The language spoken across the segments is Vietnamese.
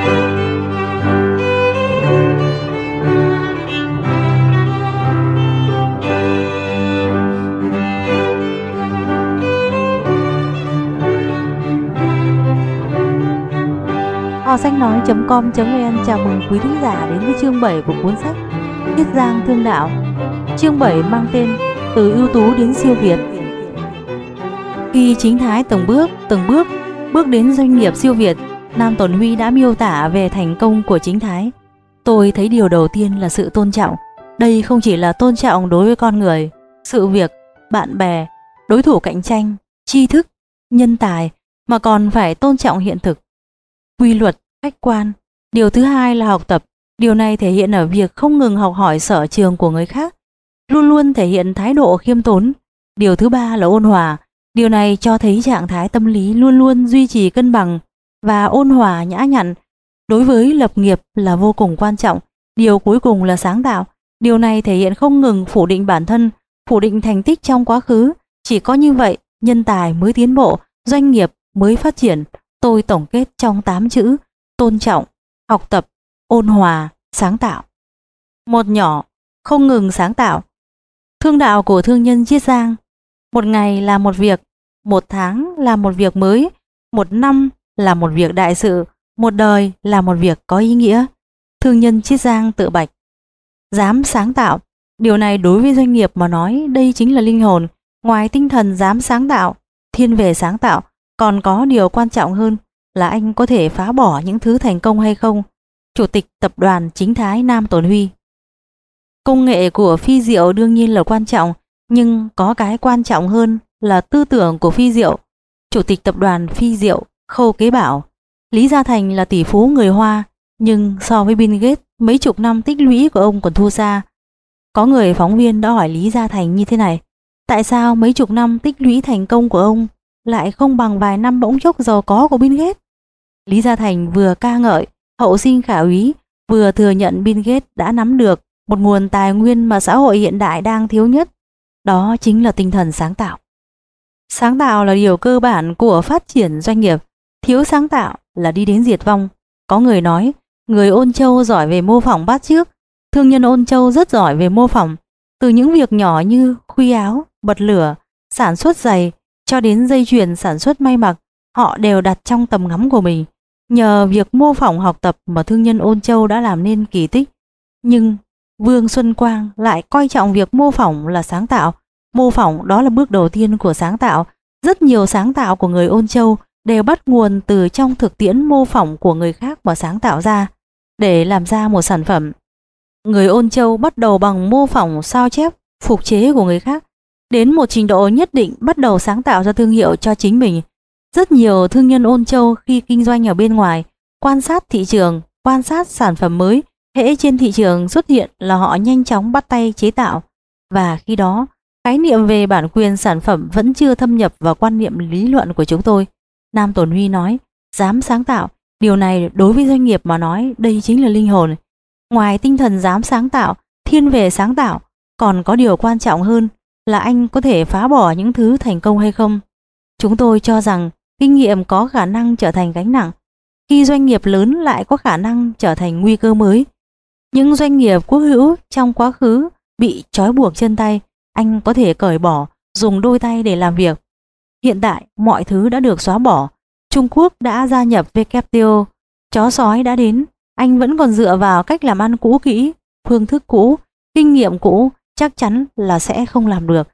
Hoa sách nói.com.vn chào mừng quý thính giả đến với chương 7 của cuốn sách Tiết Giang Thương Đạo Chương 7 mang tên Từ ưu tú đến siêu Việt Khi chính thái từng bước, từng bước, bước đến doanh nghiệp siêu Việt Nam Tổn Huy đã miêu tả về thành công của chính Thái. Tôi thấy điều đầu tiên là sự tôn trọng. Đây không chỉ là tôn trọng đối với con người, sự việc, bạn bè, đối thủ cạnh tranh, tri thức, nhân tài, mà còn phải tôn trọng hiện thực, quy luật, khách quan. Điều thứ hai là học tập. Điều này thể hiện ở việc không ngừng học hỏi sở trường của người khác, luôn luôn thể hiện thái độ khiêm tốn. Điều thứ ba là ôn hòa. Điều này cho thấy trạng thái tâm lý luôn luôn duy trì cân bằng và ôn hòa nhã nhặn đối với lập nghiệp là vô cùng quan trọng, điều cuối cùng là sáng tạo. Điều này thể hiện không ngừng phủ định bản thân, phủ định thành tích trong quá khứ, chỉ có như vậy nhân tài mới tiến bộ, doanh nghiệp mới phát triển. Tôi tổng kết trong 8 chữ: tôn trọng, học tập, ôn hòa, sáng tạo. Một nhỏ, không ngừng sáng tạo. Thương đạo của thương nhân Chiết Giang, một ngày là một việc, một tháng là một việc mới, một năm là một việc đại sự, một đời là một việc có ý nghĩa. Thương nhân Chiết Giang tự bạch. Dám sáng tạo, điều này đối với doanh nghiệp mà nói đây chính là linh hồn. Ngoài tinh thần dám sáng tạo, thiên về sáng tạo, còn có điều quan trọng hơn là anh có thể phá bỏ những thứ thành công hay không. Chủ tịch tập đoàn chính thái Nam Tồn Huy Công nghệ của Phi Diệu đương nhiên là quan trọng, nhưng có cái quan trọng hơn là tư tưởng của Phi Diệu. Chủ tịch tập đoàn Phi Diệu khâu kế bảo. Lý Gia Thành là tỷ phú người Hoa, nhưng so với Bill Gates, mấy chục năm tích lũy của ông còn thua xa. Có người phóng viên đã hỏi Lý Gia Thành như thế này, tại sao mấy chục năm tích lũy thành công của ông lại không bằng vài năm bỗng chốc giàu có của Bill Gates? Lý Gia Thành vừa ca ngợi, hậu sinh khả úy, vừa thừa nhận Bill Gates đã nắm được một nguồn tài nguyên mà xã hội hiện đại đang thiếu nhất, đó chính là tinh thần sáng tạo. Sáng tạo là điều cơ bản của phát triển doanh nghiệp, Thiếu sáng tạo là đi đến diệt vong. Có người nói, người ôn châu giỏi về mô phỏng bát trước. Thương nhân ôn châu rất giỏi về mô phỏng. Từ những việc nhỏ như khuy áo, bật lửa, sản xuất giày, cho đến dây chuyền sản xuất may mặc, họ đều đặt trong tầm ngắm của mình. Nhờ việc mô phỏng học tập mà thương nhân ôn châu đã làm nên kỳ tích. Nhưng Vương Xuân Quang lại coi trọng việc mô phỏng là sáng tạo. Mô phỏng đó là bước đầu tiên của sáng tạo. Rất nhiều sáng tạo của người ôn châu đều bắt nguồn từ trong thực tiễn mô phỏng của người khác và sáng tạo ra để làm ra một sản phẩm. Người ôn châu bắt đầu bằng mô phỏng sao chép, phục chế của người khác, đến một trình độ nhất định bắt đầu sáng tạo ra thương hiệu cho chính mình. Rất nhiều thương nhân ôn châu khi kinh doanh ở bên ngoài, quan sát thị trường, quan sát sản phẩm mới, hễ trên thị trường xuất hiện là họ nhanh chóng bắt tay chế tạo. Và khi đó, khái niệm về bản quyền sản phẩm vẫn chưa thâm nhập vào quan niệm lý luận của chúng tôi. Nam Tổn Huy nói, dám sáng tạo, điều này đối với doanh nghiệp mà nói đây chính là linh hồn. Ngoài tinh thần dám sáng tạo, thiên về sáng tạo, còn có điều quan trọng hơn là anh có thể phá bỏ những thứ thành công hay không. Chúng tôi cho rằng kinh nghiệm có khả năng trở thành gánh nặng, khi doanh nghiệp lớn lại có khả năng trở thành nguy cơ mới. Những doanh nghiệp quốc hữu trong quá khứ bị trói buộc chân tay, anh có thể cởi bỏ, dùng đôi tay để làm việc. Hiện tại, mọi thứ đã được xóa bỏ. Trung Quốc đã gia nhập WTO, chó sói đã đến, anh vẫn còn dựa vào cách làm ăn cũ kỹ, phương thức cũ, kinh nghiệm cũ, chắc chắn là sẽ không làm được.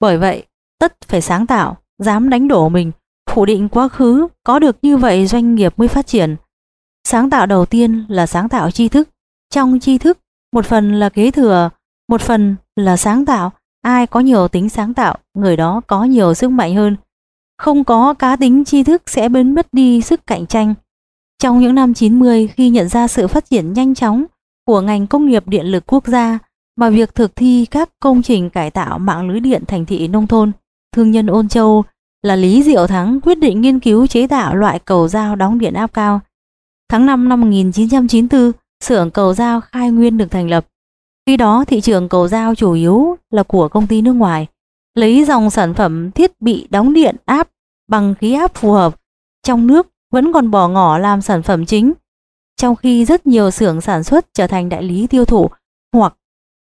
Bởi vậy, tất phải sáng tạo, dám đánh đổ mình, phủ định quá khứ, có được như vậy doanh nghiệp mới phát triển. Sáng tạo đầu tiên là sáng tạo tri thức. Trong tri thức, một phần là kế thừa, một phần là sáng tạo, Ai có nhiều tính sáng tạo, người đó có nhiều sức mạnh hơn. Không có cá tính tri thức sẽ biến mất đi sức cạnh tranh. Trong những năm 90 khi nhận ra sự phát triển nhanh chóng của ngành công nghiệp điện lực quốc gia và việc thực thi các công trình cải tạo mạng lưới điện thành thị nông thôn, thương nhân Ôn Châu là Lý Diệu Thắng quyết định nghiên cứu chế tạo loại cầu dao đóng điện áp cao. Tháng 5 năm 1994, xưởng cầu dao khai nguyên được thành lập. Khi đó thị trường cầu giao chủ yếu là của công ty nước ngoài, lấy dòng sản phẩm thiết bị đóng điện áp bằng khí áp phù hợp trong nước vẫn còn bỏ ngỏ làm sản phẩm chính, trong khi rất nhiều xưởng sản xuất trở thành đại lý tiêu thụ hoặc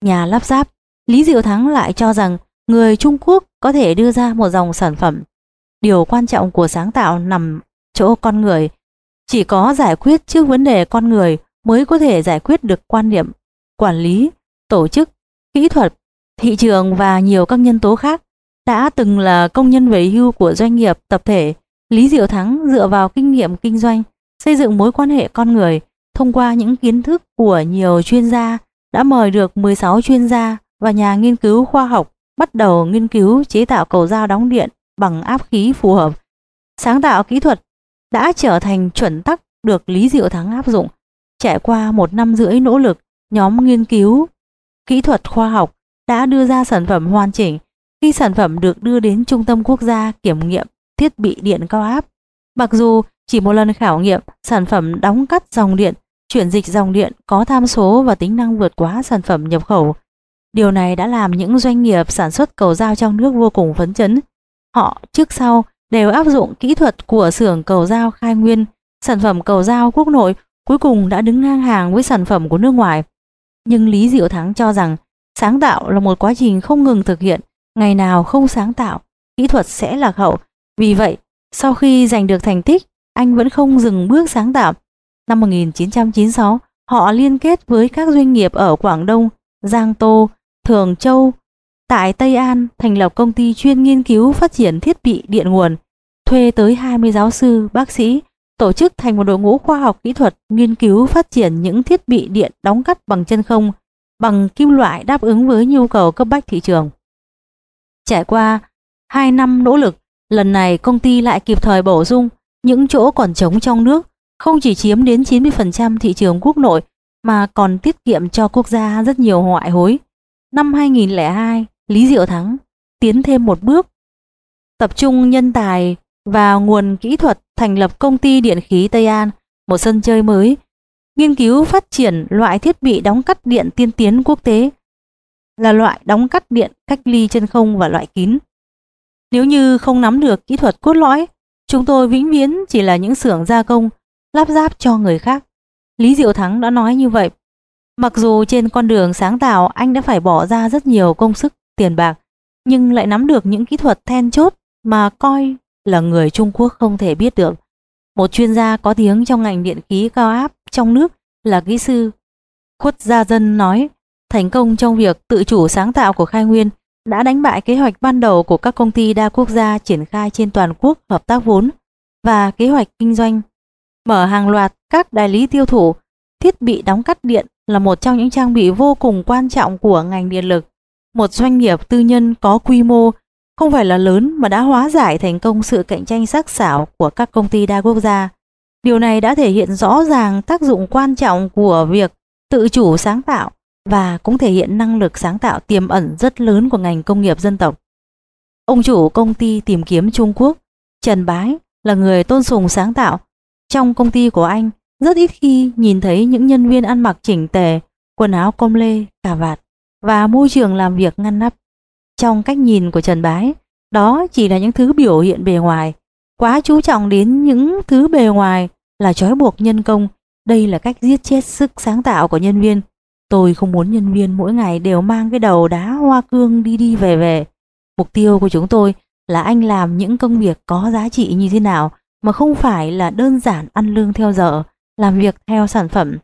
nhà lắp ráp. Lý Diệu Thắng lại cho rằng người Trung Quốc có thể đưa ra một dòng sản phẩm. Điều quan trọng của sáng tạo nằm chỗ con người. Chỉ có giải quyết trước vấn đề con người mới có thể giải quyết được quan niệm, quản lý tổ chức, kỹ thuật, thị trường và nhiều các nhân tố khác. Đã từng là công nhân về hưu của doanh nghiệp tập thể, Lý Diệu Thắng dựa vào kinh nghiệm kinh doanh, xây dựng mối quan hệ con người thông qua những kiến thức của nhiều chuyên gia đã mời được 16 chuyên gia và nhà nghiên cứu khoa học bắt đầu nghiên cứu chế tạo cầu dao đóng điện bằng áp khí phù hợp. Sáng tạo kỹ thuật đã trở thành chuẩn tắc được Lý Diệu Thắng áp dụng. Trải qua một năm rưỡi nỗ lực, nhóm nghiên cứu kỹ thuật khoa học đã đưa ra sản phẩm hoàn chỉnh khi sản phẩm được đưa đến Trung tâm Quốc gia Kiểm nghiệm Thiết bị Điện Cao áp. Mặc dù chỉ một lần khảo nghiệm, sản phẩm đóng cắt dòng điện, chuyển dịch dòng điện có tham số và tính năng vượt quá sản phẩm nhập khẩu. Điều này đã làm những doanh nghiệp sản xuất cầu dao trong nước vô cùng phấn chấn. Họ trước sau đều áp dụng kỹ thuật của xưởng cầu dao khai nguyên, sản phẩm cầu dao quốc nội cuối cùng đã đứng ngang hàng với sản phẩm của nước ngoài. Nhưng Lý Diệu Thắng cho rằng sáng tạo là một quá trình không ngừng thực hiện, ngày nào không sáng tạo, kỹ thuật sẽ lạc hậu. Vì vậy, sau khi giành được thành tích, anh vẫn không dừng bước sáng tạo. Năm 1996, họ liên kết với các doanh nghiệp ở Quảng Đông, Giang Tô, Thường Châu, tại Tây An thành lập công ty chuyên nghiên cứu phát triển thiết bị điện nguồn, thuê tới 20 giáo sư, bác sĩ tổ chức thành một đội ngũ khoa học kỹ thuật nghiên cứu phát triển những thiết bị điện đóng cắt bằng chân không bằng kim loại đáp ứng với nhu cầu cấp bách thị trường. Trải qua 2 năm nỗ lực, lần này công ty lại kịp thời bổ sung những chỗ còn trống trong nước, không chỉ chiếm đến 90% thị trường quốc nội mà còn tiết kiệm cho quốc gia rất nhiều ngoại hối. Năm 2002, Lý Diệu Thắng tiến thêm một bước, tập trung nhân tài và nguồn kỹ thuật thành lập công ty điện khí Tây An, một sân chơi mới, nghiên cứu phát triển loại thiết bị đóng cắt điện tiên tiến quốc tế, là loại đóng cắt điện cách ly chân không và loại kín. Nếu như không nắm được kỹ thuật cốt lõi, chúng tôi vĩnh viễn chỉ là những xưởng gia công, lắp ráp cho người khác. Lý Diệu Thắng đã nói như vậy. Mặc dù trên con đường sáng tạo anh đã phải bỏ ra rất nhiều công sức, tiền bạc, nhưng lại nắm được những kỹ thuật then chốt mà coi là người Trung Quốc không thể biết được. Một chuyên gia có tiếng trong ngành điện khí cao áp trong nước là kỹ sư Khuất Gia Dân nói, thành công trong việc tự chủ sáng tạo của Khai Nguyên đã đánh bại kế hoạch ban đầu của các công ty đa quốc gia triển khai trên toàn quốc hợp tác vốn và kế hoạch kinh doanh. Mở hàng loạt các đại lý tiêu thụ, thiết bị đóng cắt điện là một trong những trang bị vô cùng quan trọng của ngành điện lực. Một doanh nghiệp tư nhân có quy mô không phải là lớn mà đã hóa giải thành công sự cạnh tranh sắc sảo của các công ty đa quốc gia. Điều này đã thể hiện rõ ràng tác dụng quan trọng của việc tự chủ sáng tạo và cũng thể hiện năng lực sáng tạo tiềm ẩn rất lớn của ngành công nghiệp dân tộc. Ông chủ công ty tìm kiếm Trung Quốc, Trần Bái, là người tôn sùng sáng tạo. Trong công ty của anh, rất ít khi nhìn thấy những nhân viên ăn mặc chỉnh tề, quần áo com lê, cà vạt và môi trường làm việc ngăn nắp. Trong cách nhìn của Trần Bái, đó chỉ là những thứ biểu hiện bề ngoài. Quá chú trọng đến những thứ bề ngoài là trói buộc nhân công. Đây là cách giết chết sức sáng tạo của nhân viên. Tôi không muốn nhân viên mỗi ngày đều mang cái đầu đá hoa cương đi đi về về. Mục tiêu của chúng tôi là anh làm những công việc có giá trị như thế nào mà không phải là đơn giản ăn lương theo giờ, làm việc theo sản phẩm.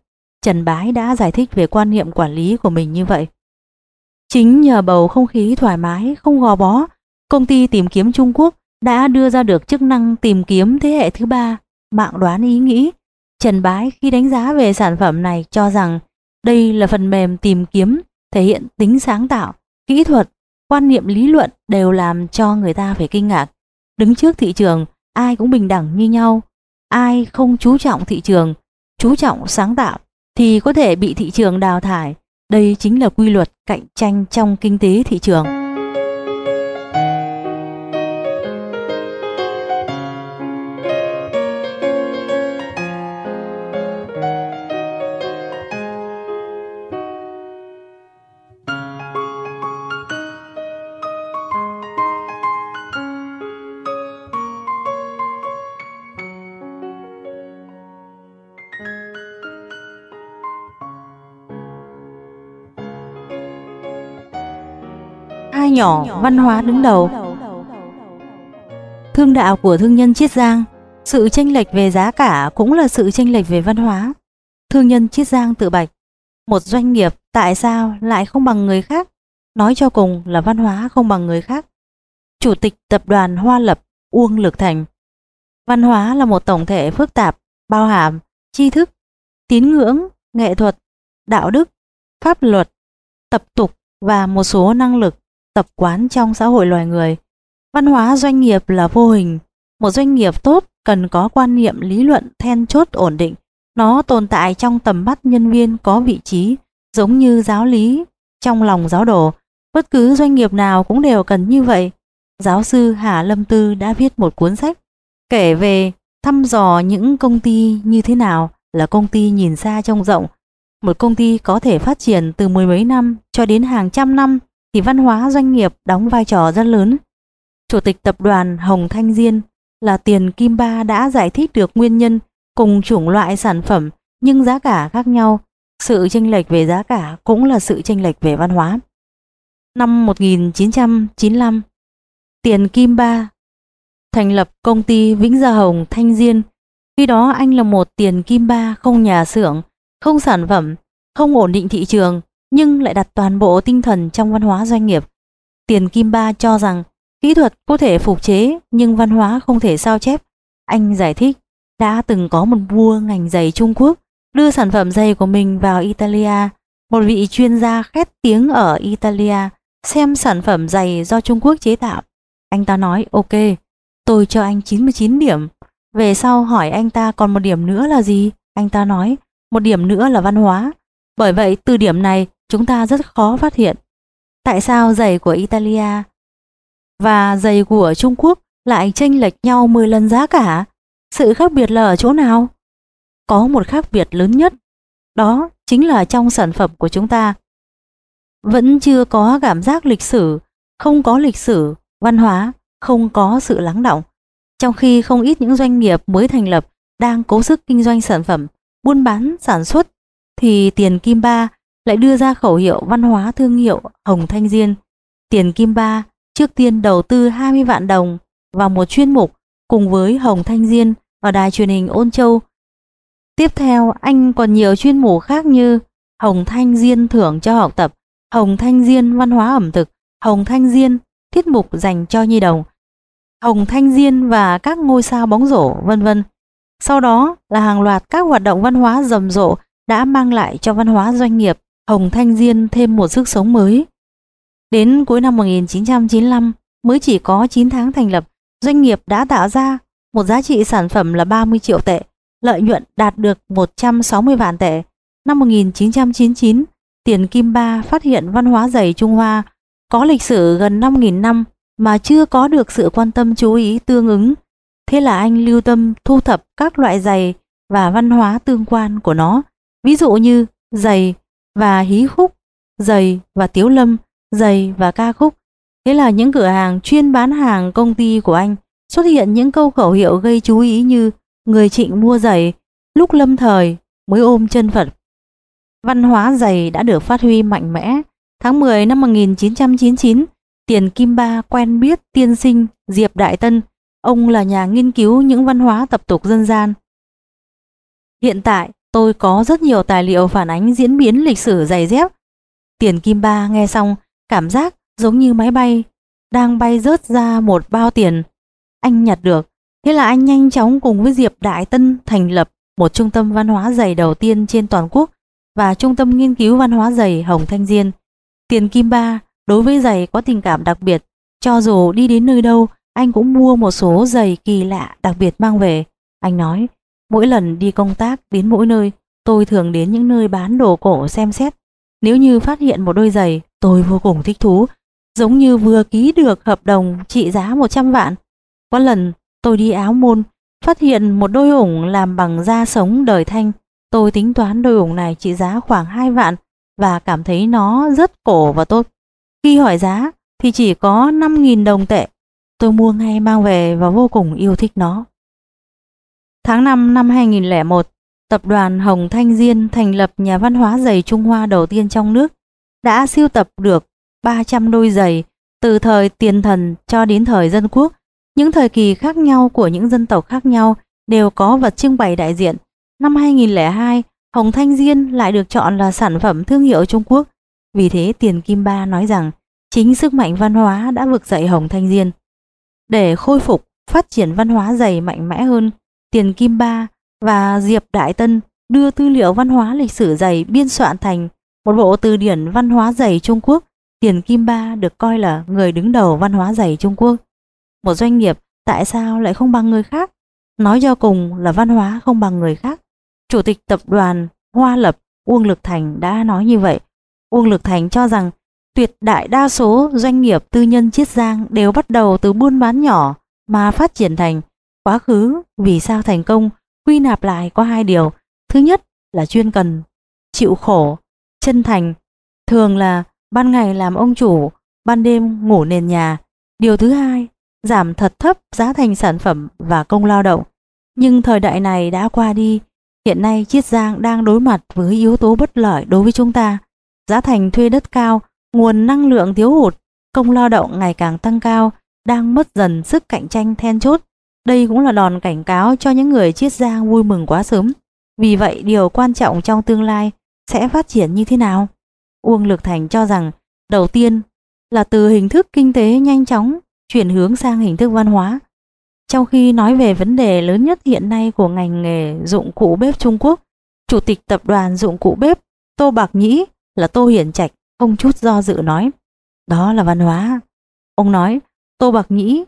Trần Bái đã giải thích về quan niệm quản lý của mình như vậy. Chính nhờ bầu không khí thoải mái, không gò bó, công ty tìm kiếm Trung Quốc đã đưa ra được chức năng tìm kiếm thế hệ thứ ba, mạng đoán ý nghĩ. Trần Bái khi đánh giá về sản phẩm này cho rằng đây là phần mềm tìm kiếm thể hiện tính sáng tạo, kỹ thuật, quan niệm lý luận đều làm cho người ta phải kinh ngạc. Đứng trước thị trường, ai cũng bình đẳng như nhau, ai không chú trọng thị trường, chú trọng sáng tạo thì có thể bị thị trường đào thải đây chính là quy luật cạnh tranh trong kinh tế thị trường. nhỏ, văn hóa đứng đầu. Thương đạo của thương nhân Chiết Giang, sự chênh lệch về giá cả cũng là sự chênh lệch về văn hóa. Thương nhân Chiết Giang tự bạch, một doanh nghiệp tại sao lại không bằng người khác? Nói cho cùng là văn hóa không bằng người khác. Chủ tịch tập đoàn Hoa Lập Uông Lược Thành Văn hóa là một tổng thể phức tạp, bao hàm, tri thức, tín ngưỡng, nghệ thuật, đạo đức, pháp luật, tập tục và một số năng lực tập quán trong xã hội loài người. Văn hóa doanh nghiệp là vô hình. Một doanh nghiệp tốt cần có quan niệm lý luận then chốt ổn định. Nó tồn tại trong tầm mắt nhân viên có vị trí, giống như giáo lý, trong lòng giáo đồ. Bất cứ doanh nghiệp nào cũng đều cần như vậy. Giáo sư Hà Lâm Tư đã viết một cuốn sách kể về thăm dò những công ty như thế nào là công ty nhìn xa trông rộng. Một công ty có thể phát triển từ mười mấy năm cho đến hàng trăm năm thì văn hóa doanh nghiệp đóng vai trò rất lớn. Chủ tịch tập đoàn Hồng Thanh Diên là Tiền Kim Ba đã giải thích được nguyên nhân cùng chủng loại sản phẩm nhưng giá cả khác nhau, sự chênh lệch về giá cả cũng là sự chênh lệch về văn hóa. Năm 1995, Tiền Kim Ba thành lập công ty Vĩnh Gia Hồng Thanh Diên. Khi đó anh là một tiền kim ba không nhà xưởng, không sản phẩm, không ổn định thị trường, nhưng lại đặt toàn bộ tinh thần trong văn hóa doanh nghiệp. Tiền Kim Ba cho rằng kỹ thuật có thể phục chế nhưng văn hóa không thể sao chép. Anh giải thích đã từng có một vua ngành giày Trung Quốc đưa sản phẩm giày của mình vào Italia. Một vị chuyên gia khét tiếng ở Italia xem sản phẩm giày do Trung Quốc chế tạo. Anh ta nói ok, tôi cho anh 99 điểm. Về sau hỏi anh ta còn một điểm nữa là gì? Anh ta nói một điểm nữa là văn hóa. Bởi vậy từ điểm này chúng ta rất khó phát hiện tại sao giày của Italia và giày của Trung Quốc lại chênh lệch nhau 10 lần giá cả. Sự khác biệt là ở chỗ nào? Có một khác biệt lớn nhất, đó chính là trong sản phẩm của chúng ta. Vẫn chưa có cảm giác lịch sử, không có lịch sử, văn hóa, không có sự lắng động. Trong khi không ít những doanh nghiệp mới thành lập đang cố sức kinh doanh sản phẩm, buôn bán, sản xuất, thì tiền kim ba lại đưa ra khẩu hiệu văn hóa thương hiệu Hồng Thanh Diên. Tiền Kim Ba trước tiên đầu tư 20 vạn đồng vào một chuyên mục cùng với Hồng Thanh Diên ở đài truyền hình Ôn Châu. Tiếp theo, anh còn nhiều chuyên mục khác như Hồng Thanh Diên thưởng cho học tập, Hồng Thanh Diên văn hóa ẩm thực, Hồng Thanh Diên tiết mục dành cho nhi đồng, Hồng Thanh Diên và các ngôi sao bóng rổ, vân vân. Sau đó là hàng loạt các hoạt động văn hóa rầm rộ đã mang lại cho văn hóa doanh nghiệp Hồng Thanh Diên thêm một sức sống mới. Đến cuối năm 1995, mới chỉ có 9 tháng thành lập, doanh nghiệp đã tạo ra một giá trị sản phẩm là 30 triệu tệ, lợi nhuận đạt được 160 vạn tệ. Năm 1999, Tiền Kim Ba phát hiện văn hóa giày Trung Hoa có lịch sử gần 5.000 năm mà chưa có được sự quan tâm chú ý tương ứng. Thế là anh lưu tâm thu thập các loại giày và văn hóa tương quan của nó. Ví dụ như giày và hí khúc, giày và tiếu lâm, giày và ca khúc. Thế là những cửa hàng chuyên bán hàng công ty của anh xuất hiện những câu khẩu hiệu gây chú ý như người trịnh mua giày, lúc lâm thời mới ôm chân Phật. Văn hóa giày đã được phát huy mạnh mẽ. Tháng 10 năm 1999, Tiền Kim Ba quen biết tiên sinh Diệp Đại Tân. Ông là nhà nghiên cứu những văn hóa tập tục dân gian. Hiện tại, Tôi có rất nhiều tài liệu phản ánh diễn biến lịch sử giày dép. Tiền Kim Ba nghe xong, cảm giác giống như máy bay, đang bay rớt ra một bao tiền. Anh nhặt được, thế là anh nhanh chóng cùng với Diệp Đại Tân thành lập một trung tâm văn hóa giày đầu tiên trên toàn quốc và trung tâm nghiên cứu văn hóa giày Hồng Thanh Diên. Tiền Kim Ba đối với giày có tình cảm đặc biệt, cho dù đi đến nơi đâu, anh cũng mua một số giày kỳ lạ đặc biệt mang về. Anh nói, Mỗi lần đi công tác đến mỗi nơi, tôi thường đến những nơi bán đồ cổ xem xét. Nếu như phát hiện một đôi giày, tôi vô cùng thích thú, giống như vừa ký được hợp đồng trị giá 100 vạn. Có lần tôi đi áo môn, phát hiện một đôi ủng làm bằng da sống đời thanh. Tôi tính toán đôi ủng này trị giá khoảng 2 vạn và cảm thấy nó rất cổ và tốt. Khi hỏi giá thì chỉ có 5.000 đồng tệ. Tôi mua ngay mang về và vô cùng yêu thích nó. Tháng 5 năm 2001, tập đoàn Hồng Thanh Diên thành lập nhà văn hóa giày Trung Hoa đầu tiên trong nước, đã siêu tập được 300 đôi giày từ thời tiền thần cho đến thời dân quốc. Những thời kỳ khác nhau của những dân tộc khác nhau đều có vật trưng bày đại diện. Năm 2002, Hồng Thanh Diên lại được chọn là sản phẩm thương hiệu Trung Quốc. Vì thế Tiền Kim Ba nói rằng chính sức mạnh văn hóa đã vực dậy Hồng Thanh Diên. Để khôi phục, phát triển văn hóa giày mạnh mẽ hơn, Tiền Kim Ba và Diệp Đại Tân đưa tư liệu văn hóa lịch sử dày biên soạn thành một bộ từ điển văn hóa dày Trung Quốc. Tiền Kim Ba được coi là người đứng đầu văn hóa dày Trung Quốc. Một doanh nghiệp tại sao lại không bằng người khác? Nói cho cùng là văn hóa không bằng người khác. Chủ tịch tập đoàn Hoa Lập Uông Lực Thành đã nói như vậy. Uông Lực Thành cho rằng tuyệt đại đa số doanh nghiệp tư nhân Chiết Giang đều bắt đầu từ buôn bán nhỏ mà phát triển thành Quá khứ vì sao thành công quy nạp lại có hai điều. Thứ nhất là chuyên cần, chịu khổ, chân thành. Thường là ban ngày làm ông chủ, ban đêm ngủ nền nhà. Điều thứ hai, giảm thật thấp giá thành sản phẩm và công lao động. Nhưng thời đại này đã qua đi, hiện nay Chiết Giang đang đối mặt với yếu tố bất lợi đối với chúng ta. Giá thành thuê đất cao, nguồn năng lượng thiếu hụt, công lao động ngày càng tăng cao, đang mất dần sức cạnh tranh then chốt đây cũng là đòn cảnh cáo cho những người chiết ra vui mừng quá sớm. Vì vậy điều quan trọng trong tương lai sẽ phát triển như thế nào? Uông Lực Thành cho rằng đầu tiên là từ hình thức kinh tế nhanh chóng chuyển hướng sang hình thức văn hóa. Trong khi nói về vấn đề lớn nhất hiện nay của ngành nghề dụng cụ bếp Trung Quốc, Chủ tịch Tập đoàn Dụng cụ Bếp Tô Bạc Nhĩ là Tô Hiển Trạch không chút do dự nói. Đó là văn hóa. Ông nói Tô Bạc Nhĩ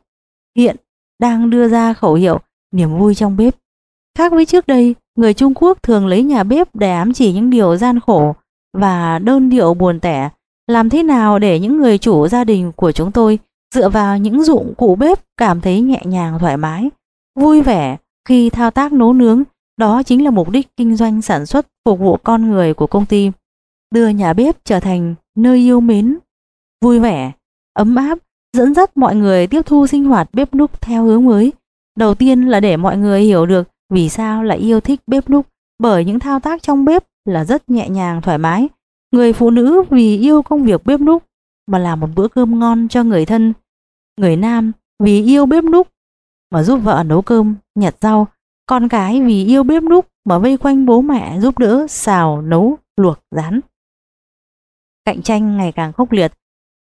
hiện đang đưa ra khẩu hiệu niềm vui trong bếp. Khác với trước đây, người Trung Quốc thường lấy nhà bếp để ám chỉ những điều gian khổ và đơn điệu buồn tẻ. Làm thế nào để những người chủ gia đình của chúng tôi dựa vào những dụng cụ bếp cảm thấy nhẹ nhàng thoải mái, vui vẻ khi thao tác nấu nướng, đó chính là mục đích kinh doanh sản xuất phục vụ con người của công ty. Đưa nhà bếp trở thành nơi yêu mến, vui vẻ, ấm áp dẫn dắt mọi người tiếp thu sinh hoạt bếp núc theo hướng mới. Đầu tiên là để mọi người hiểu được vì sao lại yêu thích bếp núc bởi những thao tác trong bếp là rất nhẹ nhàng thoải mái. Người phụ nữ vì yêu công việc bếp núc mà làm một bữa cơm ngon cho người thân. Người nam vì yêu bếp núc mà giúp vợ nấu cơm, nhặt rau. Con cái vì yêu bếp núc mà vây quanh bố mẹ giúp đỡ xào, nấu, luộc, rán. Cạnh tranh ngày càng khốc liệt.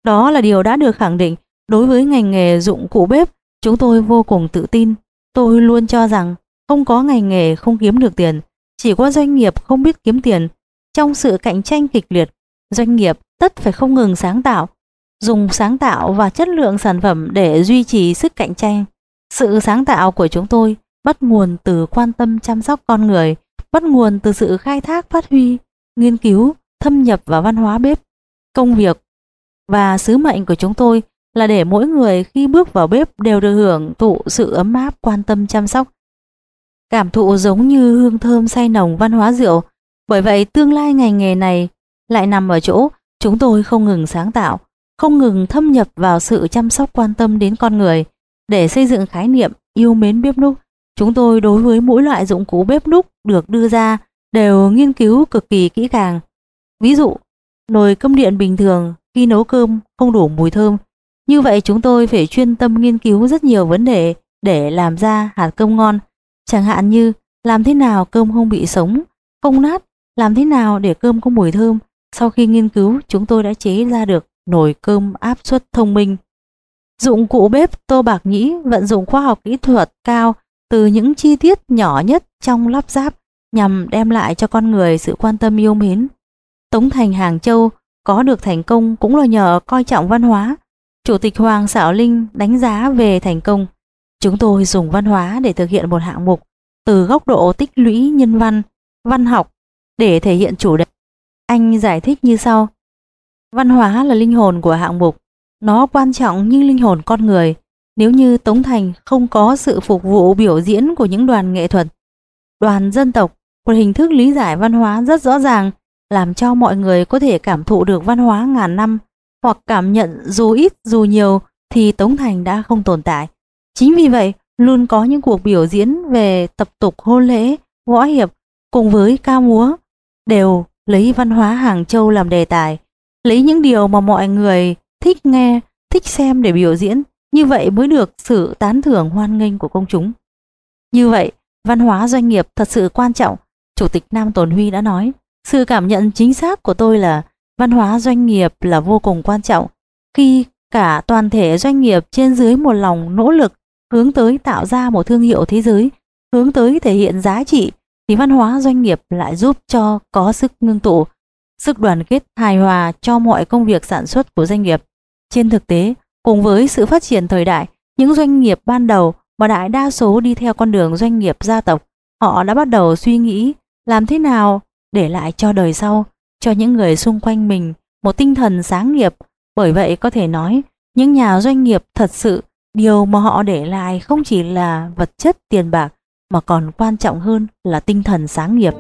Đó là điều đã được khẳng định Đối với ngành nghề dụng cụ bếp, chúng tôi vô cùng tự tin. Tôi luôn cho rằng không có ngành nghề không kiếm được tiền, chỉ có doanh nghiệp không biết kiếm tiền. Trong sự cạnh tranh kịch liệt, doanh nghiệp tất phải không ngừng sáng tạo, dùng sáng tạo và chất lượng sản phẩm để duy trì sức cạnh tranh. Sự sáng tạo của chúng tôi bắt nguồn từ quan tâm chăm sóc con người, bắt nguồn từ sự khai thác phát huy, nghiên cứu, thâm nhập vào văn hóa bếp. Công việc và sứ mệnh của chúng tôi là để mỗi người khi bước vào bếp đều được hưởng thụ sự ấm áp quan tâm chăm sóc. Cảm thụ giống như hương thơm say nồng văn hóa rượu, bởi vậy tương lai ngành nghề này lại nằm ở chỗ chúng tôi không ngừng sáng tạo, không ngừng thâm nhập vào sự chăm sóc quan tâm đến con người để xây dựng khái niệm yêu mến bếp núc. Chúng tôi đối với mỗi loại dụng cụ bếp núc được đưa ra đều nghiên cứu cực kỳ kỹ càng. Ví dụ, nồi cơm điện bình thường khi nấu cơm không đủ mùi thơm như vậy chúng tôi phải chuyên tâm nghiên cứu rất nhiều vấn đề để làm ra hạt cơm ngon, chẳng hạn như làm thế nào cơm không bị sống, không nát, làm thế nào để cơm có mùi thơm. Sau khi nghiên cứu, chúng tôi đã chế ra được nồi cơm áp suất thông minh. Dụng cụ bếp Tô Bạc Nhĩ vận dụng khoa học kỹ thuật cao từ những chi tiết nhỏ nhất trong lắp ráp nhằm đem lại cho con người sự quan tâm yêu mến. Tống Thành Hàng Châu có được thành công cũng là nhờ coi trọng văn hóa, Chủ tịch Hoàng Sảo Linh đánh giá về thành công. Chúng tôi dùng văn hóa để thực hiện một hạng mục từ góc độ tích lũy nhân văn, văn học để thể hiện chủ đề. Anh giải thích như sau. Văn hóa là linh hồn của hạng mục. Nó quan trọng như linh hồn con người. Nếu như Tống Thành không có sự phục vụ biểu diễn của những đoàn nghệ thuật, đoàn dân tộc, một hình thức lý giải văn hóa rất rõ ràng, làm cho mọi người có thể cảm thụ được văn hóa ngàn năm hoặc cảm nhận dù ít dù nhiều thì Tống Thành đã không tồn tại. Chính vì vậy, luôn có những cuộc biểu diễn về tập tục hôn lễ, võ hiệp cùng với ca múa đều lấy văn hóa Hàng Châu làm đề tài, lấy những điều mà mọi người thích nghe, thích xem để biểu diễn, như vậy mới được sự tán thưởng hoan nghênh của công chúng. Như vậy, văn hóa doanh nghiệp thật sự quan trọng, Chủ tịch Nam Tồn Huy đã nói. Sự cảm nhận chính xác của tôi là Văn hóa doanh nghiệp là vô cùng quan trọng khi cả toàn thể doanh nghiệp trên dưới một lòng nỗ lực hướng tới tạo ra một thương hiệu thế giới, hướng tới thể hiện giá trị thì văn hóa doanh nghiệp lại giúp cho có sức ngưng tụ, sức đoàn kết hài hòa cho mọi công việc sản xuất của doanh nghiệp. Trên thực tế, cùng với sự phát triển thời đại, những doanh nghiệp ban đầu mà đại đa số đi theo con đường doanh nghiệp gia tộc, họ đã bắt đầu suy nghĩ làm thế nào để lại cho đời sau cho những người xung quanh mình một tinh thần sáng nghiệp. Bởi vậy có thể nói, những nhà doanh nghiệp thật sự điều mà họ để lại không chỉ là vật chất tiền bạc mà còn quan trọng hơn là tinh thần sáng nghiệp.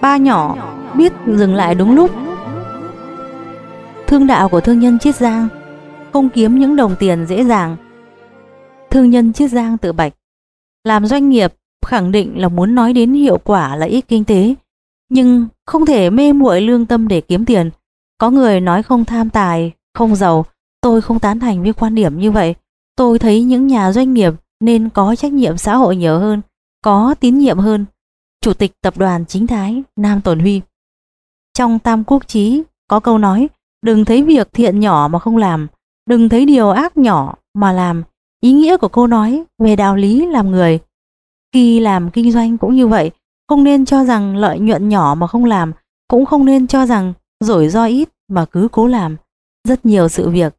ba nhỏ biết dừng lại đúng lúc. Thương đạo của thương nhân Chiết Giang không kiếm những đồng tiền dễ dàng. Thương nhân Chiết Giang tự bạch, làm doanh nghiệp khẳng định là muốn nói đến hiệu quả lợi ích kinh tế, nhưng không thể mê muội lương tâm để kiếm tiền. Có người nói không tham tài, không giàu, tôi không tán thành với quan điểm như vậy. Tôi thấy những nhà doanh nghiệp nên có trách nhiệm xã hội nhiều hơn, có tín nhiệm hơn Chủ tịch tập đoàn chính thái Nam Tổn Huy. Trong Tam Quốc Chí có câu nói đừng thấy việc thiện nhỏ mà không làm, đừng thấy điều ác nhỏ mà làm. Ý nghĩa của câu nói về đạo lý làm người. Khi làm kinh doanh cũng như vậy, không nên cho rằng lợi nhuận nhỏ mà không làm, cũng không nên cho rằng rủi ro ít mà cứ cố làm. Rất nhiều sự việc,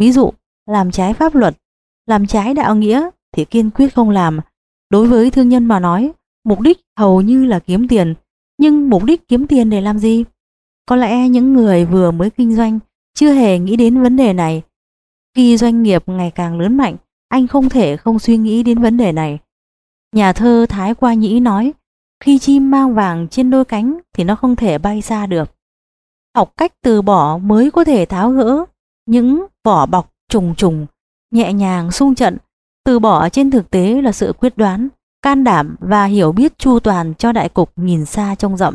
ví dụ làm trái pháp luật, làm trái đạo nghĩa thì kiên quyết không làm. Đối với thương nhân mà nói, Mục đích hầu như là kiếm tiền, nhưng mục đích kiếm tiền để làm gì? Có lẽ những người vừa mới kinh doanh chưa hề nghĩ đến vấn đề này. Khi doanh nghiệp ngày càng lớn mạnh, anh không thể không suy nghĩ đến vấn đề này. Nhà thơ Thái Qua Nhĩ nói, khi chim mang vàng trên đôi cánh thì nó không thể bay xa được. Học cách từ bỏ mới có thể tháo gỡ những vỏ bọc trùng trùng, nhẹ nhàng sung trận. Từ bỏ trên thực tế là sự quyết đoán, can đảm và hiểu biết chu toàn cho đại cục nhìn xa trông rộng.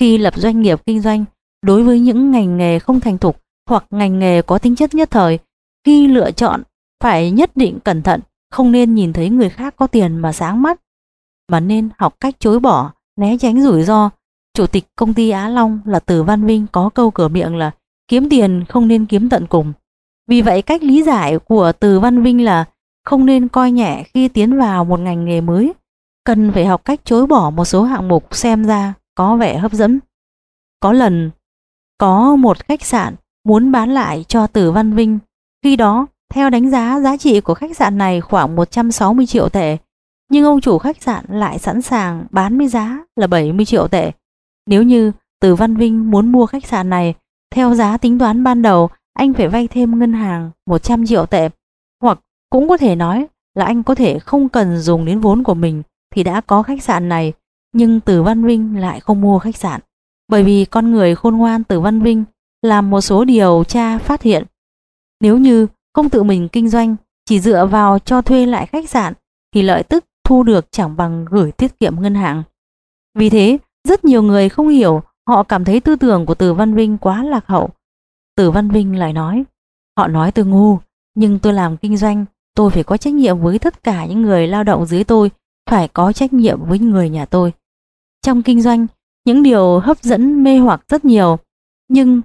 Khi lập doanh nghiệp kinh doanh, đối với những ngành nghề không thành thục hoặc ngành nghề có tính chất nhất thời, khi lựa chọn phải nhất định cẩn thận, không nên nhìn thấy người khác có tiền mà sáng mắt, mà nên học cách chối bỏ, né tránh rủi ro. Chủ tịch công ty Á Long là Từ Văn Vinh có câu cửa miệng là kiếm tiền không nên kiếm tận cùng. Vì vậy cách lý giải của Từ Văn Vinh là không nên coi nhẹ khi tiến vào một ngành nghề mới, cần phải học cách chối bỏ một số hạng mục xem ra có vẻ hấp dẫn. Có lần, có một khách sạn muốn bán lại cho Tử Văn Vinh, khi đó theo đánh giá giá trị của khách sạn này khoảng 160 triệu tệ, nhưng ông chủ khách sạn lại sẵn sàng bán với giá là 70 triệu tệ. Nếu như Tử Văn Vinh muốn mua khách sạn này, theo giá tính toán ban đầu, anh phải vay thêm ngân hàng 100 triệu tệ, hoặc cũng có thể nói là anh có thể không cần dùng đến vốn của mình thì đã có khách sạn này, nhưng Từ Văn Vinh lại không mua khách sạn. Bởi vì con người khôn ngoan Từ Văn Vinh làm một số điều cha phát hiện. Nếu như không tự mình kinh doanh, chỉ dựa vào cho thuê lại khách sạn thì lợi tức thu được chẳng bằng gửi tiết kiệm ngân hàng. Vì thế, rất nhiều người không hiểu, họ cảm thấy tư tưởng của Từ Văn Vinh quá lạc hậu. Từ Văn Vinh lại nói, họ nói tôi ngu, nhưng tôi làm kinh doanh tôi phải có trách nhiệm với tất cả những người lao động dưới tôi, phải có trách nhiệm với người nhà tôi. Trong kinh doanh, những điều hấp dẫn mê hoặc rất nhiều, nhưng